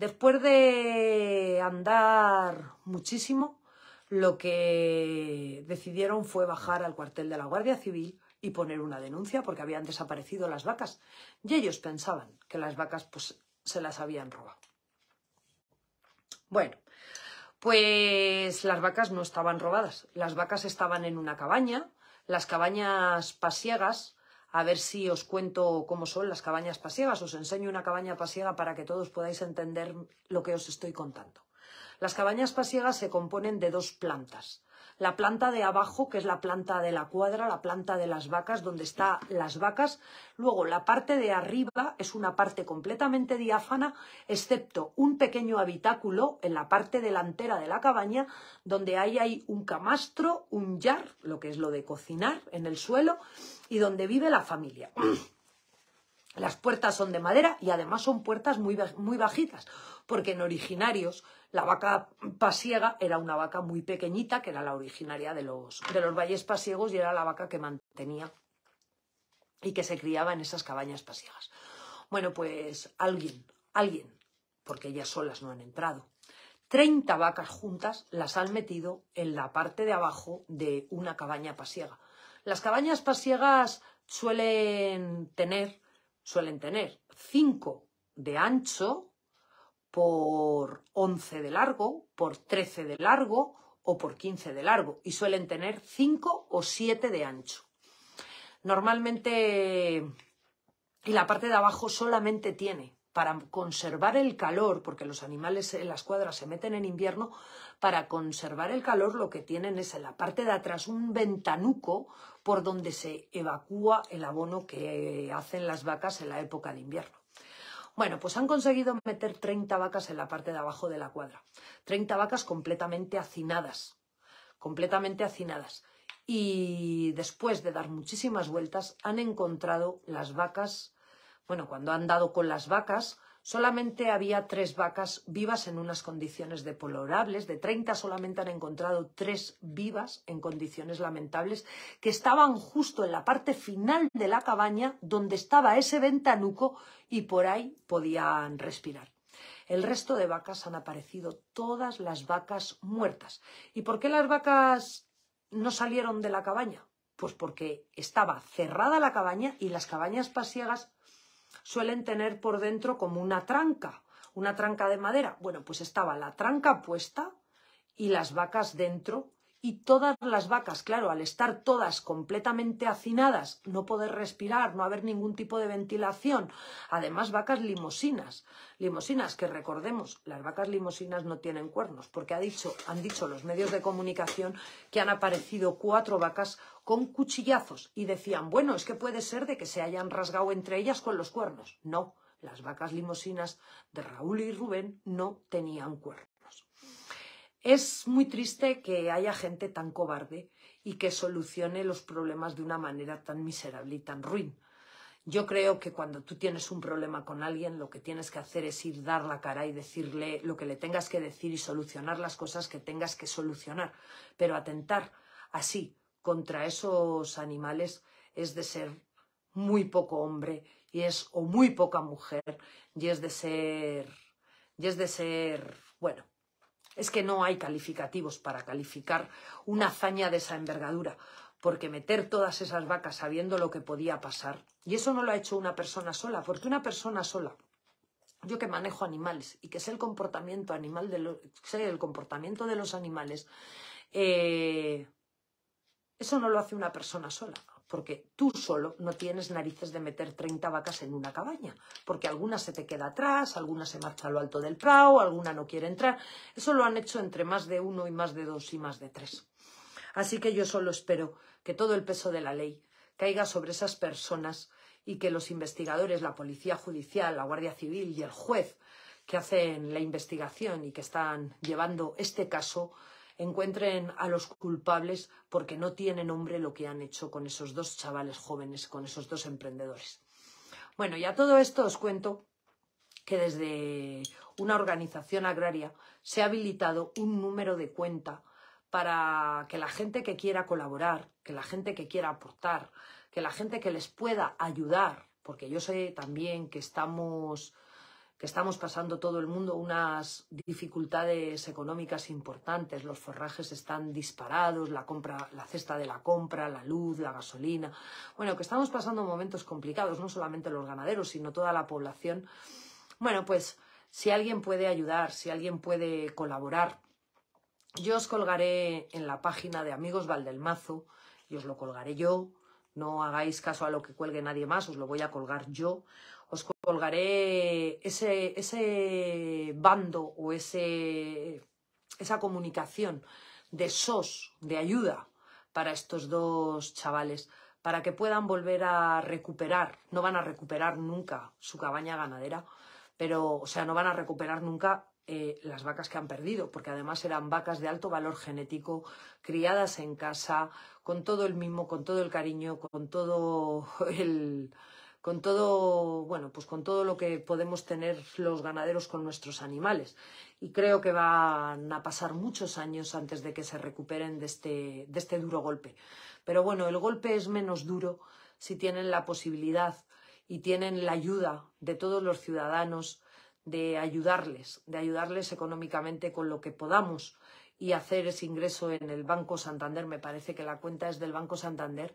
Speaker 1: Después de andar muchísimo, lo que decidieron fue bajar al cuartel de la Guardia Civil y poner una denuncia porque habían desaparecido las vacas y ellos pensaban que las vacas pues, se las habían robado. Bueno, pues las vacas no estaban robadas, las vacas estaban en una cabaña, las cabañas pasiegas a ver si os cuento cómo son las cabañas pasiegas, os enseño una cabaña pasiega para que todos podáis entender lo que os estoy contando. Las cabañas pasiegas se componen de dos plantas la planta de abajo, que es la planta de la cuadra, la planta de las vacas, donde están las vacas. Luego, la parte de arriba es una parte completamente diáfana, excepto un pequeño habitáculo en la parte delantera de la cabaña, donde ahí hay un camastro, un yar, lo que es lo de cocinar, en el suelo, y donde vive la familia. Las puertas son de madera y además son puertas muy, muy bajitas, porque en originarios la vaca pasiega era una vaca muy pequeñita, que era la originaria de los, de los valles pasiegos y era la vaca que mantenía y que se criaba en esas cabañas pasiegas. Bueno, pues alguien, alguien, porque ellas solas no han entrado. 30 vacas juntas las han metido en la parte de abajo de una cabaña pasiega. Las cabañas pasiegas suelen tener suelen tener 5 de ancho por 11 de largo, por 13 de largo o por 15 de largo y suelen tener 5 o 7 de ancho. Normalmente, la parte de abajo solamente tiene para conservar el calor, porque los animales en las cuadras se meten en invierno, para conservar el calor lo que tienen es en la parte de atrás un ventanuco por donde se evacúa el abono que hacen las vacas en la época de invierno. Bueno, pues han conseguido meter 30 vacas en la parte de abajo de la cuadra. 30 vacas completamente hacinadas, completamente hacinadas. Y después de dar muchísimas vueltas han encontrado las vacas bueno, cuando han dado con las vacas, solamente había tres vacas vivas en unas condiciones deplorables. De 30 solamente han encontrado tres vivas en condiciones lamentables que estaban justo en la parte final de la cabaña donde estaba ese ventanuco y por ahí podían respirar. El resto de vacas han aparecido todas las vacas muertas. ¿Y por qué las vacas no salieron de la cabaña? Pues porque estaba cerrada la cabaña y las cabañas pasiegas suelen tener por dentro como una tranca, una tranca de madera. Bueno, pues estaba la tranca puesta y las vacas dentro y todas las vacas, claro, al estar todas completamente hacinadas, no poder respirar, no haber ningún tipo de ventilación, además vacas limosinas, limosinas que recordemos, las vacas limosinas no tienen cuernos, porque ha dicho, han dicho los medios de comunicación que han aparecido cuatro vacas con cuchillazos y decían, bueno, es que puede ser de que se hayan rasgado entre ellas con los cuernos. No, las vacas limosinas de Raúl y Rubén no tenían cuernos. Es muy triste que haya gente tan cobarde y que solucione los problemas de una manera tan miserable y tan ruin. Yo creo que cuando tú tienes un problema con alguien, lo que tienes que hacer es ir dar la cara y decirle lo que le tengas que decir y solucionar las cosas que tengas que solucionar. Pero atentar así contra esos animales es de ser muy poco hombre y es o muy poca mujer y es de ser y es de ser bueno es que no hay calificativos para calificar una hazaña de esa envergadura porque meter todas esas vacas sabiendo lo que podía pasar y eso no lo ha hecho una persona sola porque una persona sola yo que manejo animales y que sé el comportamiento animal de los, sé el comportamiento de los animales eh, eso no lo hace una persona sola, porque tú solo no tienes narices de meter 30 vacas en una cabaña, porque alguna se te queda atrás, alguna se marcha a lo alto del prado, alguna no quiere entrar. Eso lo han hecho entre más de uno y más de dos y más de tres. Así que yo solo espero que todo el peso de la ley caiga sobre esas personas y que los investigadores, la policía judicial, la Guardia Civil y el juez que hacen la investigación y que están llevando este caso encuentren a los culpables porque no tienen nombre lo que han hecho con esos dos chavales jóvenes, con esos dos emprendedores. Bueno, y a todo esto os cuento que desde una organización agraria se ha habilitado un número de cuenta para que la gente que quiera colaborar, que la gente que quiera aportar, que la gente que les pueda ayudar, porque yo sé también que estamos que estamos pasando todo el mundo unas dificultades económicas importantes, los forrajes están disparados, la compra, la cesta de la compra, la luz, la gasolina. Bueno, que estamos pasando momentos complicados, no solamente los ganaderos, sino toda la población. Bueno, pues si alguien puede ayudar, si alguien puede colaborar, yo os colgaré en la página de Amigos Valdelmazo y os lo colgaré yo. No hagáis caso a lo que cuelgue nadie más, os lo voy a colgar yo colgaré ese, ese bando o ese, esa comunicación de SOS, de ayuda para estos dos chavales, para que puedan volver a recuperar, no van a recuperar nunca su cabaña ganadera, pero, o sea, no van a recuperar nunca eh, las vacas que han perdido, porque además eran vacas de alto valor genético, criadas en casa, con todo el mimo, con todo el cariño, con todo el, con todo, bueno, pues con todo lo que podemos tener los ganaderos con nuestros animales. Y creo que van a pasar muchos años antes de que se recuperen de este, de este duro golpe. Pero bueno, el golpe es menos duro si tienen la posibilidad y tienen la ayuda de todos los ciudadanos de ayudarles, de ayudarles económicamente con lo que podamos y hacer ese ingreso en el Banco Santander. Me parece que la cuenta es del Banco Santander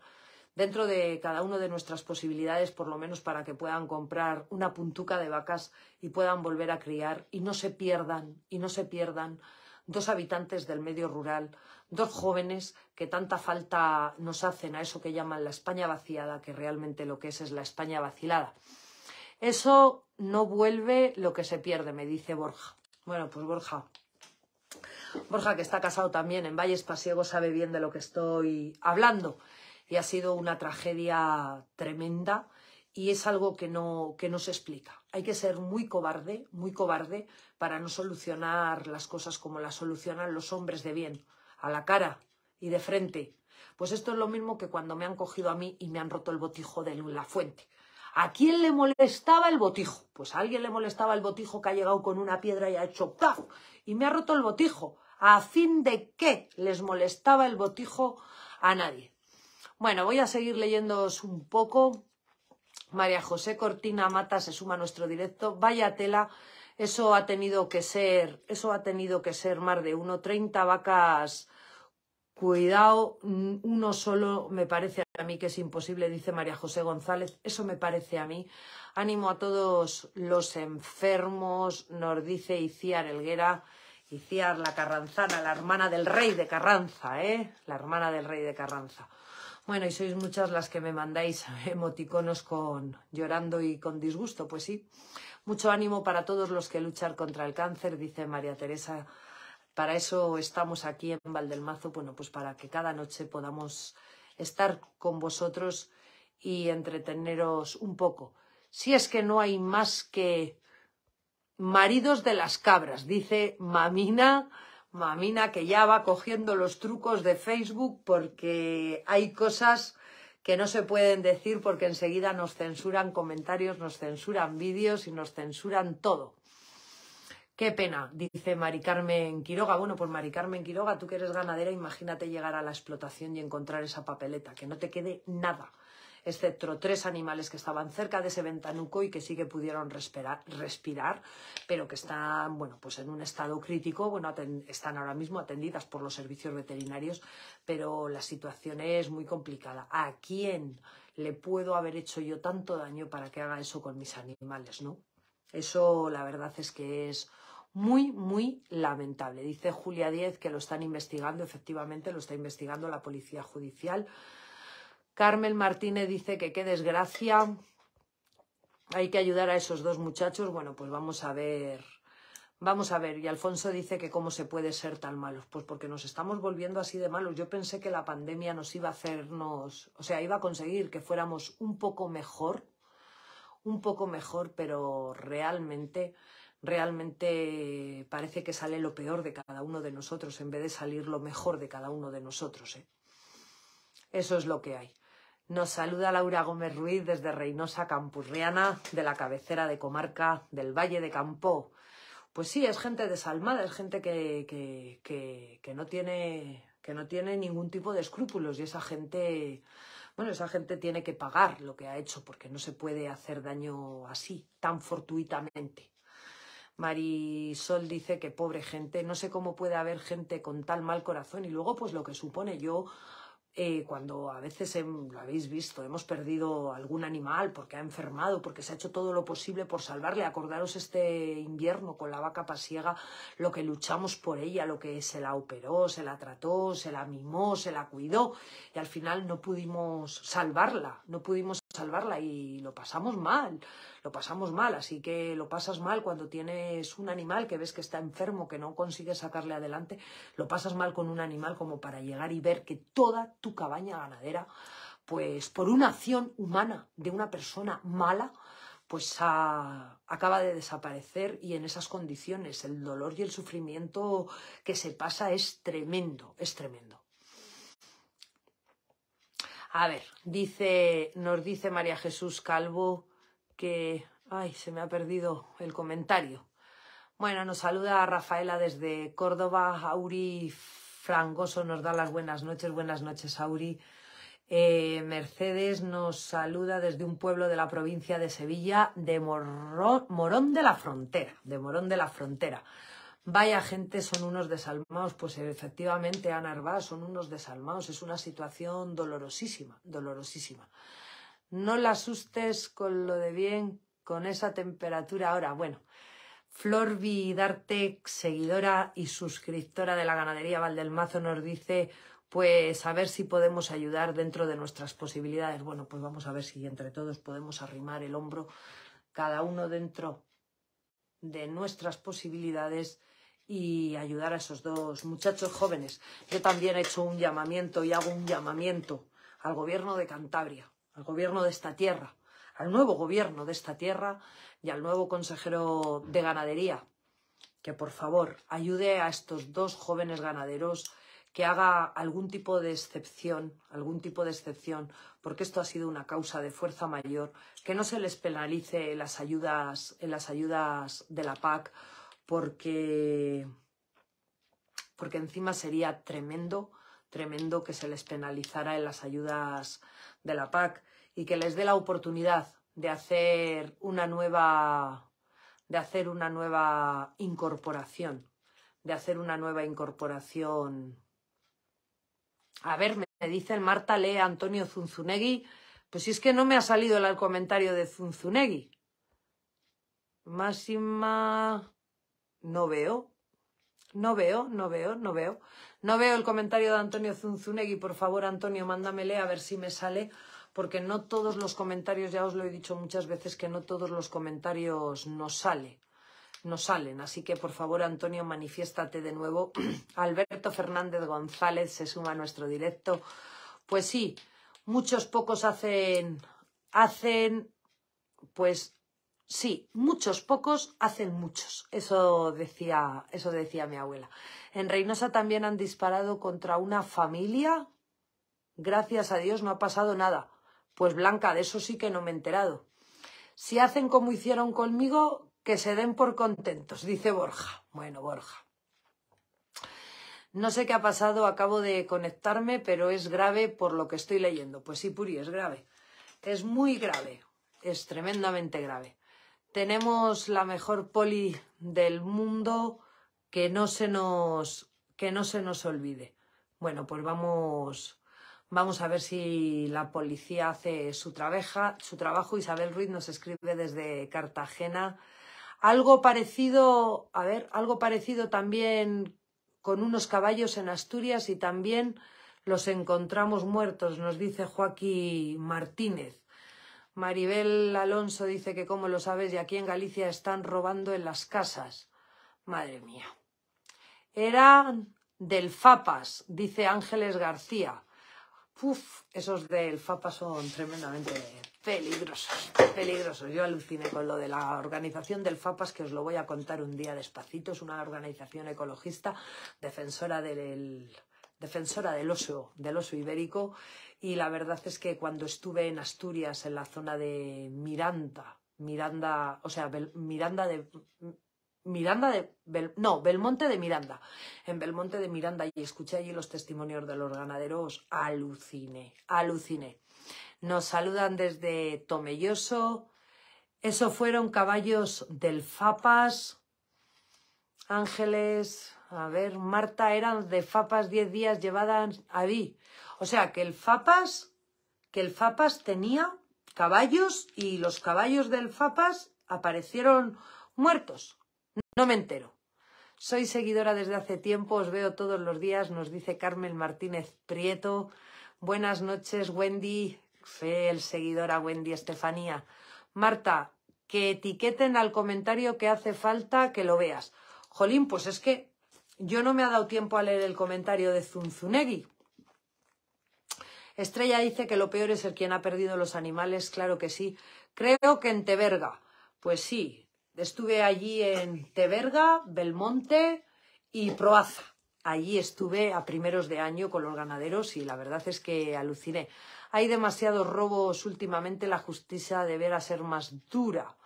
Speaker 1: dentro de cada una de nuestras posibilidades, por lo menos para que puedan comprar una puntuca de vacas y puedan volver a criar y no se pierdan, y no se pierdan dos habitantes del medio rural, dos jóvenes que tanta falta nos hacen a eso que llaman la España vaciada, que realmente lo que es es la España vacilada. Eso no vuelve lo que se pierde, me dice Borja. Bueno, pues Borja, Borja, que está casado también en Valles Pasiego, sabe bien de lo que estoy hablando y ha sido una tragedia tremenda y es algo que no, se explica. Hay que ser muy cobarde, muy cobarde para no solucionar las cosas como las solucionan los hombres de bien, a la cara y de frente. Pues esto es lo mismo que cuando me han cogido a mí y me han roto el botijo de la fuente. ¿A quién le molestaba el botijo? Pues a alguien le molestaba el botijo que ha llegado con una piedra y ha hecho ¡paf! y me ha roto el botijo. ¿A fin de qué les molestaba el botijo a nadie? Bueno, voy a seguir leyéndoos un poco. María José Cortina Mata se suma a nuestro directo. Vaya tela, eso ha tenido que ser, eso ha tenido que ser más de uno, treinta vacas. Cuidado, uno solo me parece a mí que es imposible, dice María José González. Eso me parece a mí. Ánimo a todos los enfermos, nos dice Iciar Elguera. Iciar, la carranzana, la hermana del rey de Carranza, ¿eh? La hermana del rey de Carranza. Bueno, y sois muchas las que me mandáis emoticonos con llorando y con disgusto, pues sí. Mucho ánimo para todos los que luchan contra el cáncer, dice María Teresa. Para eso estamos aquí en Valdelmazo, bueno, pues para que cada noche podamos estar con vosotros y entreteneros un poco. Si es que no hay más que maridos de las cabras, dice Mamina mamina que ya va cogiendo los trucos de Facebook porque hay cosas que no se pueden decir porque enseguida nos censuran comentarios, nos censuran vídeos y nos censuran todo. Qué pena, dice Mari Carmen Quiroga. Bueno, pues Mari Carmen Quiroga, tú que eres ganadera, imagínate llegar a la explotación y encontrar esa papeleta, que no te quede nada excepto tres animales que estaban cerca de ese ventanuco y que sí que pudieron respirar, pero que están bueno, pues en un estado crítico. Bueno, están ahora mismo atendidas por los servicios veterinarios, pero la situación es muy complicada. ¿A quién le puedo haber hecho yo tanto daño para que haga eso con mis animales? ¿no? Eso la verdad es que es muy, muy lamentable. Dice Julia Diez que lo están investigando, efectivamente lo está investigando la Policía Judicial. Carmen Martínez dice que qué desgracia. Hay que ayudar a esos dos muchachos. Bueno, pues vamos a ver. Vamos a ver. Y Alfonso dice que cómo se puede ser tan malos. Pues porque nos estamos volviendo así de malos. Yo pensé que la pandemia nos iba a hacernos, o sea, iba a conseguir que fuéramos un poco mejor, un poco mejor, pero realmente realmente parece que sale lo peor de cada uno de nosotros en vez de salir lo mejor de cada uno de nosotros. ¿eh? Eso es lo que hay. Nos saluda Laura Gómez Ruiz desde Reynosa Campurriana, de la cabecera de comarca del Valle de Campó. Pues sí, es gente desalmada, es gente que, que, no tiene que no tiene ningún tipo de escrúpulos y esa gente, bueno, esa gente tiene que pagar lo que ha hecho porque no se puede hacer daño así, tan fortuitamente. Marisol dice que pobre gente, no sé cómo puede haber gente con tal mal corazón y luego pues lo que supone yo eh, cuando a veces lo habéis visto, hemos perdido algún animal porque ha enfermado, porque se ha hecho todo lo posible por salvarle. Acordaros este invierno con la vaca pasiega, lo que luchamos por ella, lo que se la operó, se la trató, se la mimó, se la cuidó y al final no pudimos salvarla, no pudimos salvarla y lo pasamos mal, lo pasamos mal, así que lo pasas mal cuando tienes un animal que ves que está enfermo, que no consigue sacarle adelante, lo pasas mal con un animal como para llegar y ver que toda tu cabaña ganadera, pues por una acción humana de una persona mala, pues acaba de desaparecer y en esas condiciones el dolor y el sufrimiento que se pasa es tremendo, es tremendo. A ver, dice, nos dice María Jesús Calvo que. Ay, se me ha perdido el comentario. Bueno, nos saluda Rafaela desde Córdoba. Auri Frangoso nos da las buenas noches. Buenas noches, Auri. Eh, Mercedes nos saluda desde un pueblo de la provincia de Sevilla, de Morón de la Frontera. De Morón de la Frontera. Vaya gente, son unos desalmados. Pues efectivamente, Ana Narvá son unos desalmados. Es una situación dolorosísima, dolorosísima. No la asustes con lo de bien, con esa temperatura ahora. Bueno, Flor Vidarte, seguidora y suscriptora de la ganadería Valdelmazo, nos dice, pues a ver si podemos ayudar dentro de nuestras posibilidades. Bueno, pues vamos a ver si entre todos podemos arrimar el hombro, cada uno dentro de nuestras posibilidades y ayudar a esos dos muchachos jóvenes. Yo también he hecho un llamamiento y hago un llamamiento al gobierno de Cantabria, al gobierno de esta tierra, al nuevo gobierno de esta tierra y al nuevo consejero de ganadería, que por favor ayude a estos dos jóvenes ganaderos que haga algún tipo de excepción, algún tipo de excepción, porque esto ha sido una causa de fuerza mayor, que no se les penalice en las ayudas, en las ayudas de la PAC porque, porque encima sería tremendo, tremendo que se les penalizara en las ayudas de la PAC y que les dé la oportunidad de hacer una nueva, de hacer una nueva incorporación, de hacer una nueva incorporación. A ver, me dicen Marta, lee Antonio Zunzunegui. Pues si es que no me ha salido el comentario de Zunzunegui. Máxima no veo, no veo, no veo, no veo. No veo el comentario de Antonio Zunzunegui. Por favor, Antonio, mándamele a ver si me sale, porque no todos los comentarios, ya os lo he dicho muchas veces, que no todos los comentarios nos sale. No salen, así que por favor, Antonio, manifiéstate de nuevo. Alberto Fernández González se suma a nuestro directo. Pues sí, muchos pocos hacen, hacen, pues Sí, muchos pocos hacen muchos. Eso decía, eso decía mi abuela. En Reynosa también han disparado contra una familia. Gracias a Dios no ha pasado nada. Pues Blanca, de eso sí que no me he enterado. Si hacen como hicieron conmigo, que se den por contentos, dice Borja. Bueno, Borja. No sé qué ha pasado, acabo de conectarme, pero es grave por lo que estoy leyendo. Pues sí, Puri, es grave. Es muy grave. Es tremendamente grave tenemos la mejor poli del mundo, que no se nos, que no se nos olvide. Bueno, pues vamos, vamos a ver si la policía hace su, su trabajo. Isabel Ruiz nos escribe desde Cartagena. Algo parecido, a ver, algo parecido también con unos caballos en Asturias y también los encontramos muertos, nos dice Joaquín Martínez. Maribel Alonso dice que, como lo sabes, y aquí en Galicia están robando en las casas. Madre mía. Eran del FAPAS, dice Ángeles García. Uf, esos del FAPAS son tremendamente peligrosos, peligrosos. Yo aluciné con lo de la organización del FAPAS, que os lo voy a contar un día despacito. Es una organización ecologista defensora del, defensora del oso, del oso ibérico y la verdad es que cuando estuve en Asturias, en la zona de Miranda, Miranda, o sea, Miranda de... Miranda de... no, Belmonte de Miranda. En Belmonte de Miranda y escuché allí los testimonios de los ganaderos. Aluciné, aluciné. Nos saludan desde Tomelloso. Eso fueron caballos del Fapas, Ángeles, a ver, Marta eran de Fapas diez días llevadas a O sea, que el Fapas, que el Fapas tenía caballos y los caballos del Fapas aparecieron muertos. No me entero. Soy seguidora desde hace tiempo, os veo todos los días, nos dice Carmen Martínez Prieto. Buenas noches, Wendy. el seguidora Wendy Estefanía. Marta, que etiqueten al comentario que hace falta que lo veas. Jolín, pues es que yo no me ha dado tiempo a leer el comentario de Zunzunegui. Estrella dice que lo peor es el quien ha perdido los animales, claro que sí. Creo que en Teverga. Pues sí, estuve allí en Teverga Belmonte y Proaza. Allí estuve a primeros de año con los ganaderos y la verdad es que aluciné. Hay demasiados robos últimamente, la justicia deberá ser más dura.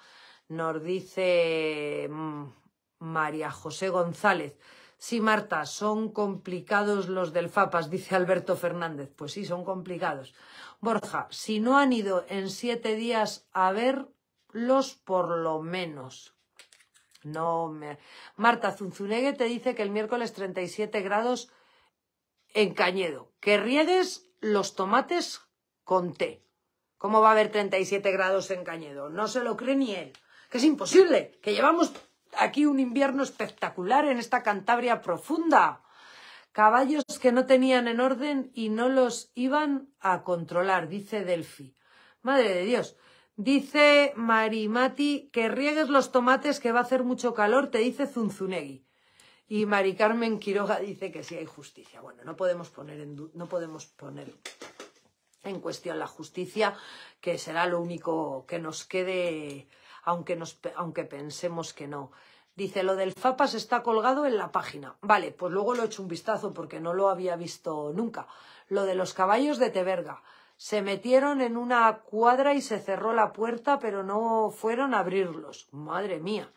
Speaker 1: Nos dice mm, María José González. Sí, Marta, son complicados los del FAPAS, dice Alberto Fernández. Pues sí, son complicados. Borja, si no han ido en siete días a verlos, por lo menos. No me... Marta Zunzunegue te dice que el miércoles 37 grados en Cañedo. Que riegues los tomates con té. ¿Cómo va a haber 37 grados en Cañedo? No se lo cree ni él. Que es imposible, que llevamos aquí un invierno espectacular en esta Cantabria profunda. Caballos que no tenían en orden y no los iban a controlar, dice Delphi. Madre de Dios. Dice Marimati que riegues los tomates que va a hacer mucho calor, te dice Zunzunegui. Y Mari Carmen Quiroga dice que sí hay justicia. Bueno, no podemos poner no podemos poner en cuestión la justicia, que será lo único que nos quede aunque, nos, aunque pensemos que no. Dice, lo del FAPAS está colgado en la página. Vale, pues luego lo he hecho un vistazo porque no lo había visto nunca. Lo de los caballos de Teberga. Se metieron en una cuadra y se cerró la puerta, pero no fueron a abrirlos. Madre mía.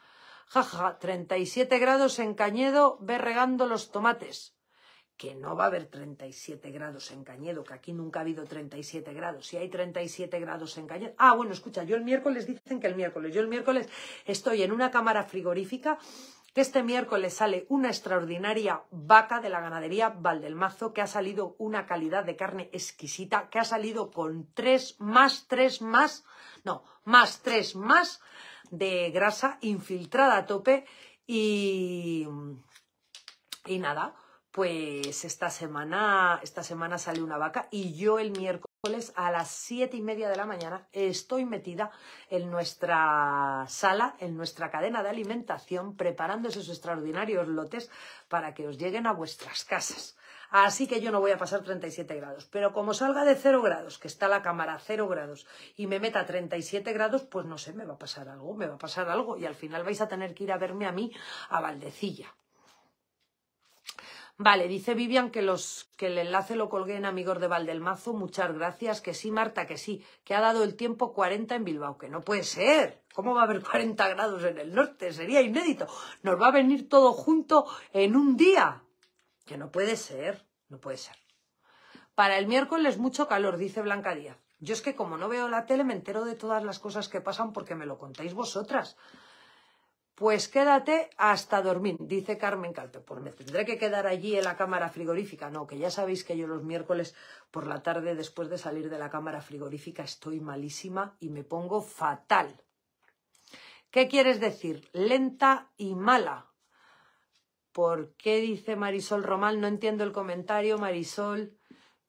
Speaker 1: Jaja, ja, 37 grados en Cañedo, ve regando los tomates que no va a haber 37 grados en Cañedo, que aquí nunca ha habido 37 grados. Si hay 37 grados en Cañedo. Ah, bueno, escucha, yo el miércoles dicen que el miércoles. Yo el miércoles estoy en una cámara frigorífica que este miércoles sale una extraordinaria vaca de la ganadería Valdelmazo, que ha salido una calidad de carne exquisita, que ha salido con tres más, tres más, no, más tres más de grasa infiltrada a tope y, y nada, pues esta semana, esta semana sale una vaca y yo el miércoles a las siete y media de la mañana estoy metida en nuestra sala, en nuestra cadena de alimentación, preparando esos extraordinarios lotes para que os lleguen a vuestras casas. Así que yo no voy a pasar 37 grados. Pero como salga de 0 grados, que está la cámara a 0 grados, y me meta 37 grados, pues no sé, me va a pasar algo, me va a pasar algo. Y al final vais a tener que ir a verme a mí a Valdecilla. Vale, dice Vivian que, los, que el enlace lo colgué en Amigos de Valdelmazo. Muchas gracias. Que sí, Marta, que sí. Que ha dado el tiempo 40 en Bilbao. Que no puede ser. ¿Cómo va a haber 40 grados en el norte? Sería inédito. Nos va a venir todo junto en un día. Que no puede ser. No puede ser. Para el miércoles mucho calor, dice Blanca Díaz. Yo es que como no veo la tele me entero de todas las cosas que pasan porque me lo contáis vosotras. Pues quédate hasta dormir, dice Carmen Calpe. Pues me tendré que quedar allí en la cámara frigorífica. No, que ya sabéis que yo los miércoles por la tarde, después de salir de la cámara frigorífica, estoy malísima y me pongo fatal. ¿Qué quieres decir? Lenta y mala. ¿Por qué dice Marisol Román? No entiendo el comentario, Marisol.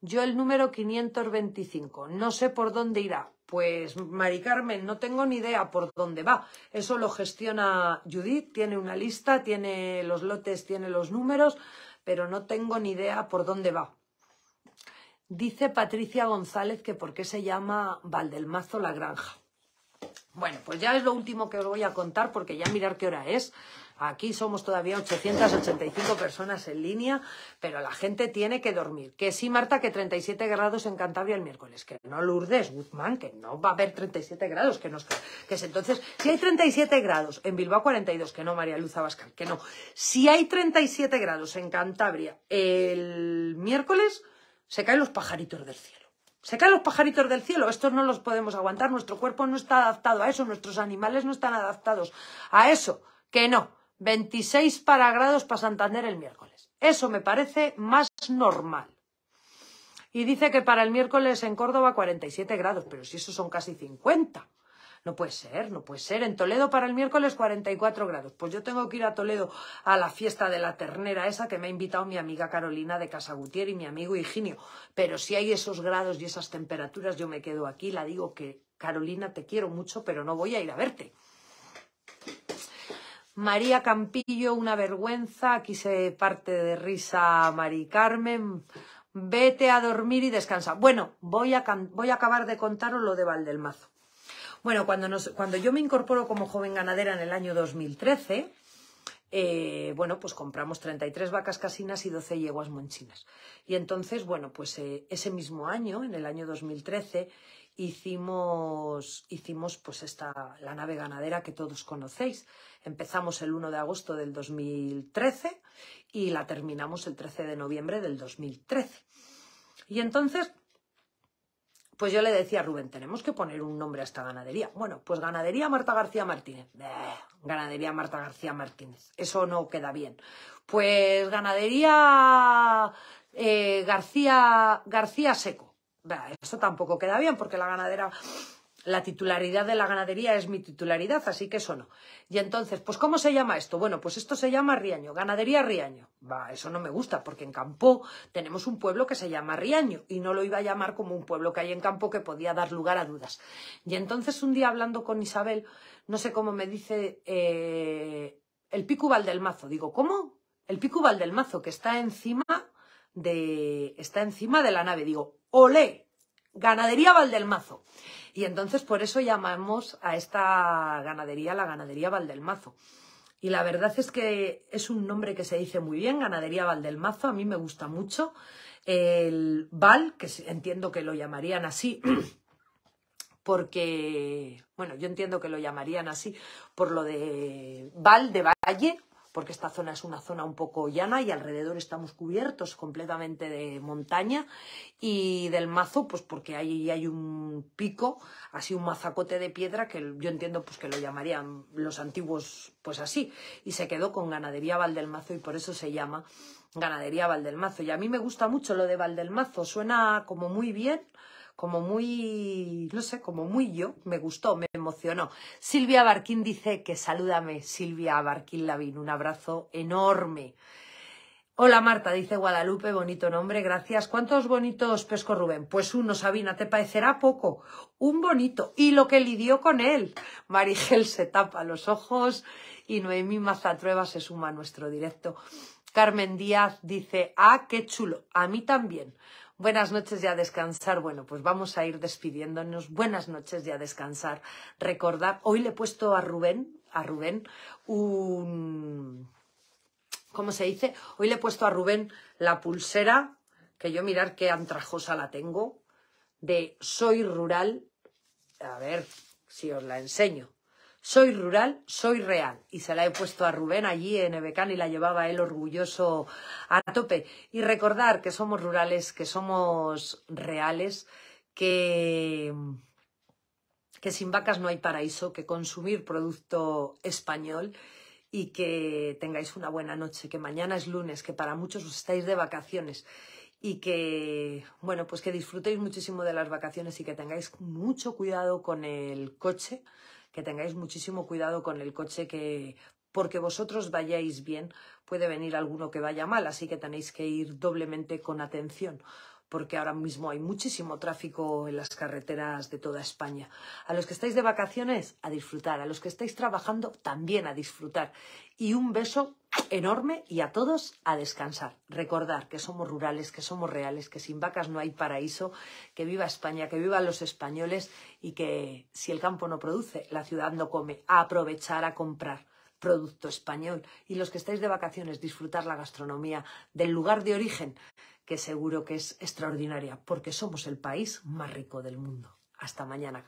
Speaker 1: Yo el número 525. No sé por dónde irá. Pues Mari Carmen, no tengo ni idea por dónde va. Eso lo gestiona Judith, tiene una lista, tiene los lotes, tiene los números, pero no tengo ni idea por dónde va. Dice Patricia González que por qué se llama Valdelmazo la granja. Bueno, pues ya es lo último que os voy a contar porque ya mirar qué hora es. Aquí somos todavía 885 personas en línea, pero la gente tiene que dormir. Que sí, Marta, que 37 grados en Cantabria el miércoles. Que no, Lourdes Guzmán, que no va a haber 37 grados. Que, no. que es entonces, si hay 37 grados en Bilbao 42, que no, María Luz Abascal, que no. Si hay 37 grados en Cantabria el miércoles, se caen los pajaritos del cielo. Se caen los pajaritos del cielo, estos no los podemos aguantar, nuestro cuerpo no está adaptado a eso, nuestros animales no están adaptados a eso, que no, 26 para grados para Santander el miércoles. Eso me parece más normal. Y dice que para el miércoles en Córdoba 47 grados, pero si eso son casi 50. No puede ser, no puede ser. En Toledo para el miércoles 44 grados. Pues yo tengo que ir a Toledo a la fiesta de la ternera esa que me ha invitado mi amiga Carolina de Casa y mi amigo Higinio. Pero si hay esos grados y esas temperaturas, yo me quedo aquí. La digo que Carolina, te quiero mucho, pero no voy a ir a verte. María Campillo, una vergüenza. Aquí se parte de risa Mari Carmen. Vete a dormir y descansa. Bueno, voy a, acabar de contaros lo de Valdelmazo. Bueno, cuando, yo me incorporo como joven ganadera en el año 2013, eh, bueno, pues compramos 33 vacas casinas y 12 yeguas monchinas. Y entonces, bueno, pues eh, ese mismo año, en el año 2013, hicimos, hicimos pues esta, la nave ganadera que todos conocéis. Empezamos el 1 de agosto del 2013 y la terminamos el 13 de noviembre del 2013. Y entonces, pues yo le decía a Rubén, tenemos que poner un nombre a esta ganadería. Bueno, pues ganadería Marta García Martínez. ganadería Marta García Martínez. Eso no queda bien. Pues ganadería eh, García, García Seco eso tampoco queda bien porque la ganadera, la titularidad de la ganadería es mi titularidad, así que eso no. Y entonces, pues ¿cómo se llama esto? Bueno, pues esto se llama Riaño, ganadería Riaño. Va, eso no me gusta porque en Campo tenemos un pueblo que se llama Riaño y no lo iba a llamar como un pueblo que hay en Campo que podía dar lugar a dudas. Y entonces un día hablando con Isabel, no sé cómo me dice eh, el el Pico mazo, Digo, ¿cómo? El Pico mazo que está encima de está encima de la nave. Digo, Olé, ganadería Valdelmazo. Y entonces por eso llamamos a esta ganadería la ganadería Valdelmazo. Y la verdad es que es un nombre que se dice muy bien, ganadería Valdelmazo, a mí me gusta mucho. El Val, que entiendo que lo llamarían así, porque, bueno, yo entiendo que lo llamarían así por lo de Val de Valle, porque esta zona es una zona un poco llana y alrededor estamos cubiertos completamente de montaña y del mazo, pues porque ahí hay un pico, así un mazacote de piedra que yo entiendo pues que lo llamarían los antiguos pues así y se quedó con ganadería Valdelmazo y por eso se llama ganadería Valdelmazo y a mí me gusta mucho lo de Valdelmazo, suena como muy bien como muy, no sé, como muy yo, me gustó, me emocionó. Silvia Barquín dice que salúdame, Silvia Barquín Lavín, un abrazo enorme. Hola Marta, dice Guadalupe, bonito nombre, gracias. ¿Cuántos bonitos pesco Rubén? Pues uno, Sabina, te parecerá poco. Un bonito. Y lo que lidió con él. Marigel se tapa los ojos y Noemí Mazatrueva se suma a nuestro directo. Carmen Díaz dice, ah, qué chulo, a mí también. Buenas noches y a descansar. Bueno, pues vamos a ir despidiéndonos. Buenas noches y a descansar. Recordad, hoy le he puesto a Rubén, a Rubén, un... ¿Cómo se dice? Hoy le he puesto a Rubén la pulsera, que yo mirar qué antrajosa la tengo, de Soy Rural. A ver si os la enseño. Soy rural, soy real. Y se la he puesto a Rubén allí en Ebecán y la llevaba él orgulloso a tope. Y recordar que somos rurales, que somos reales, que, que sin vacas no hay paraíso, que consumir producto español y que tengáis una buena noche, que mañana es lunes, que para muchos os estáis de vacaciones y que, bueno, pues que disfrutéis muchísimo de las vacaciones y que tengáis mucho cuidado con el coche que tengáis muchísimo cuidado con el coche que porque vosotros vayáis bien, puede venir alguno que vaya mal, así que tenéis que ir doblemente con atención porque ahora mismo hay muchísimo tráfico en las carreteras de toda España. A los que estáis de vacaciones, a disfrutar. A los que estáis trabajando, también a disfrutar. Y un beso enorme y a todos a descansar. Recordar que somos rurales, que somos reales, que sin vacas no hay paraíso, que viva España, que vivan los españoles y que si el campo no produce, la ciudad no come. A aprovechar, a comprar producto español. Y los que estáis de vacaciones, disfrutar la gastronomía del lugar de origen, que seguro que es extraordinaria, porque somos el país más rico del mundo. Hasta mañana.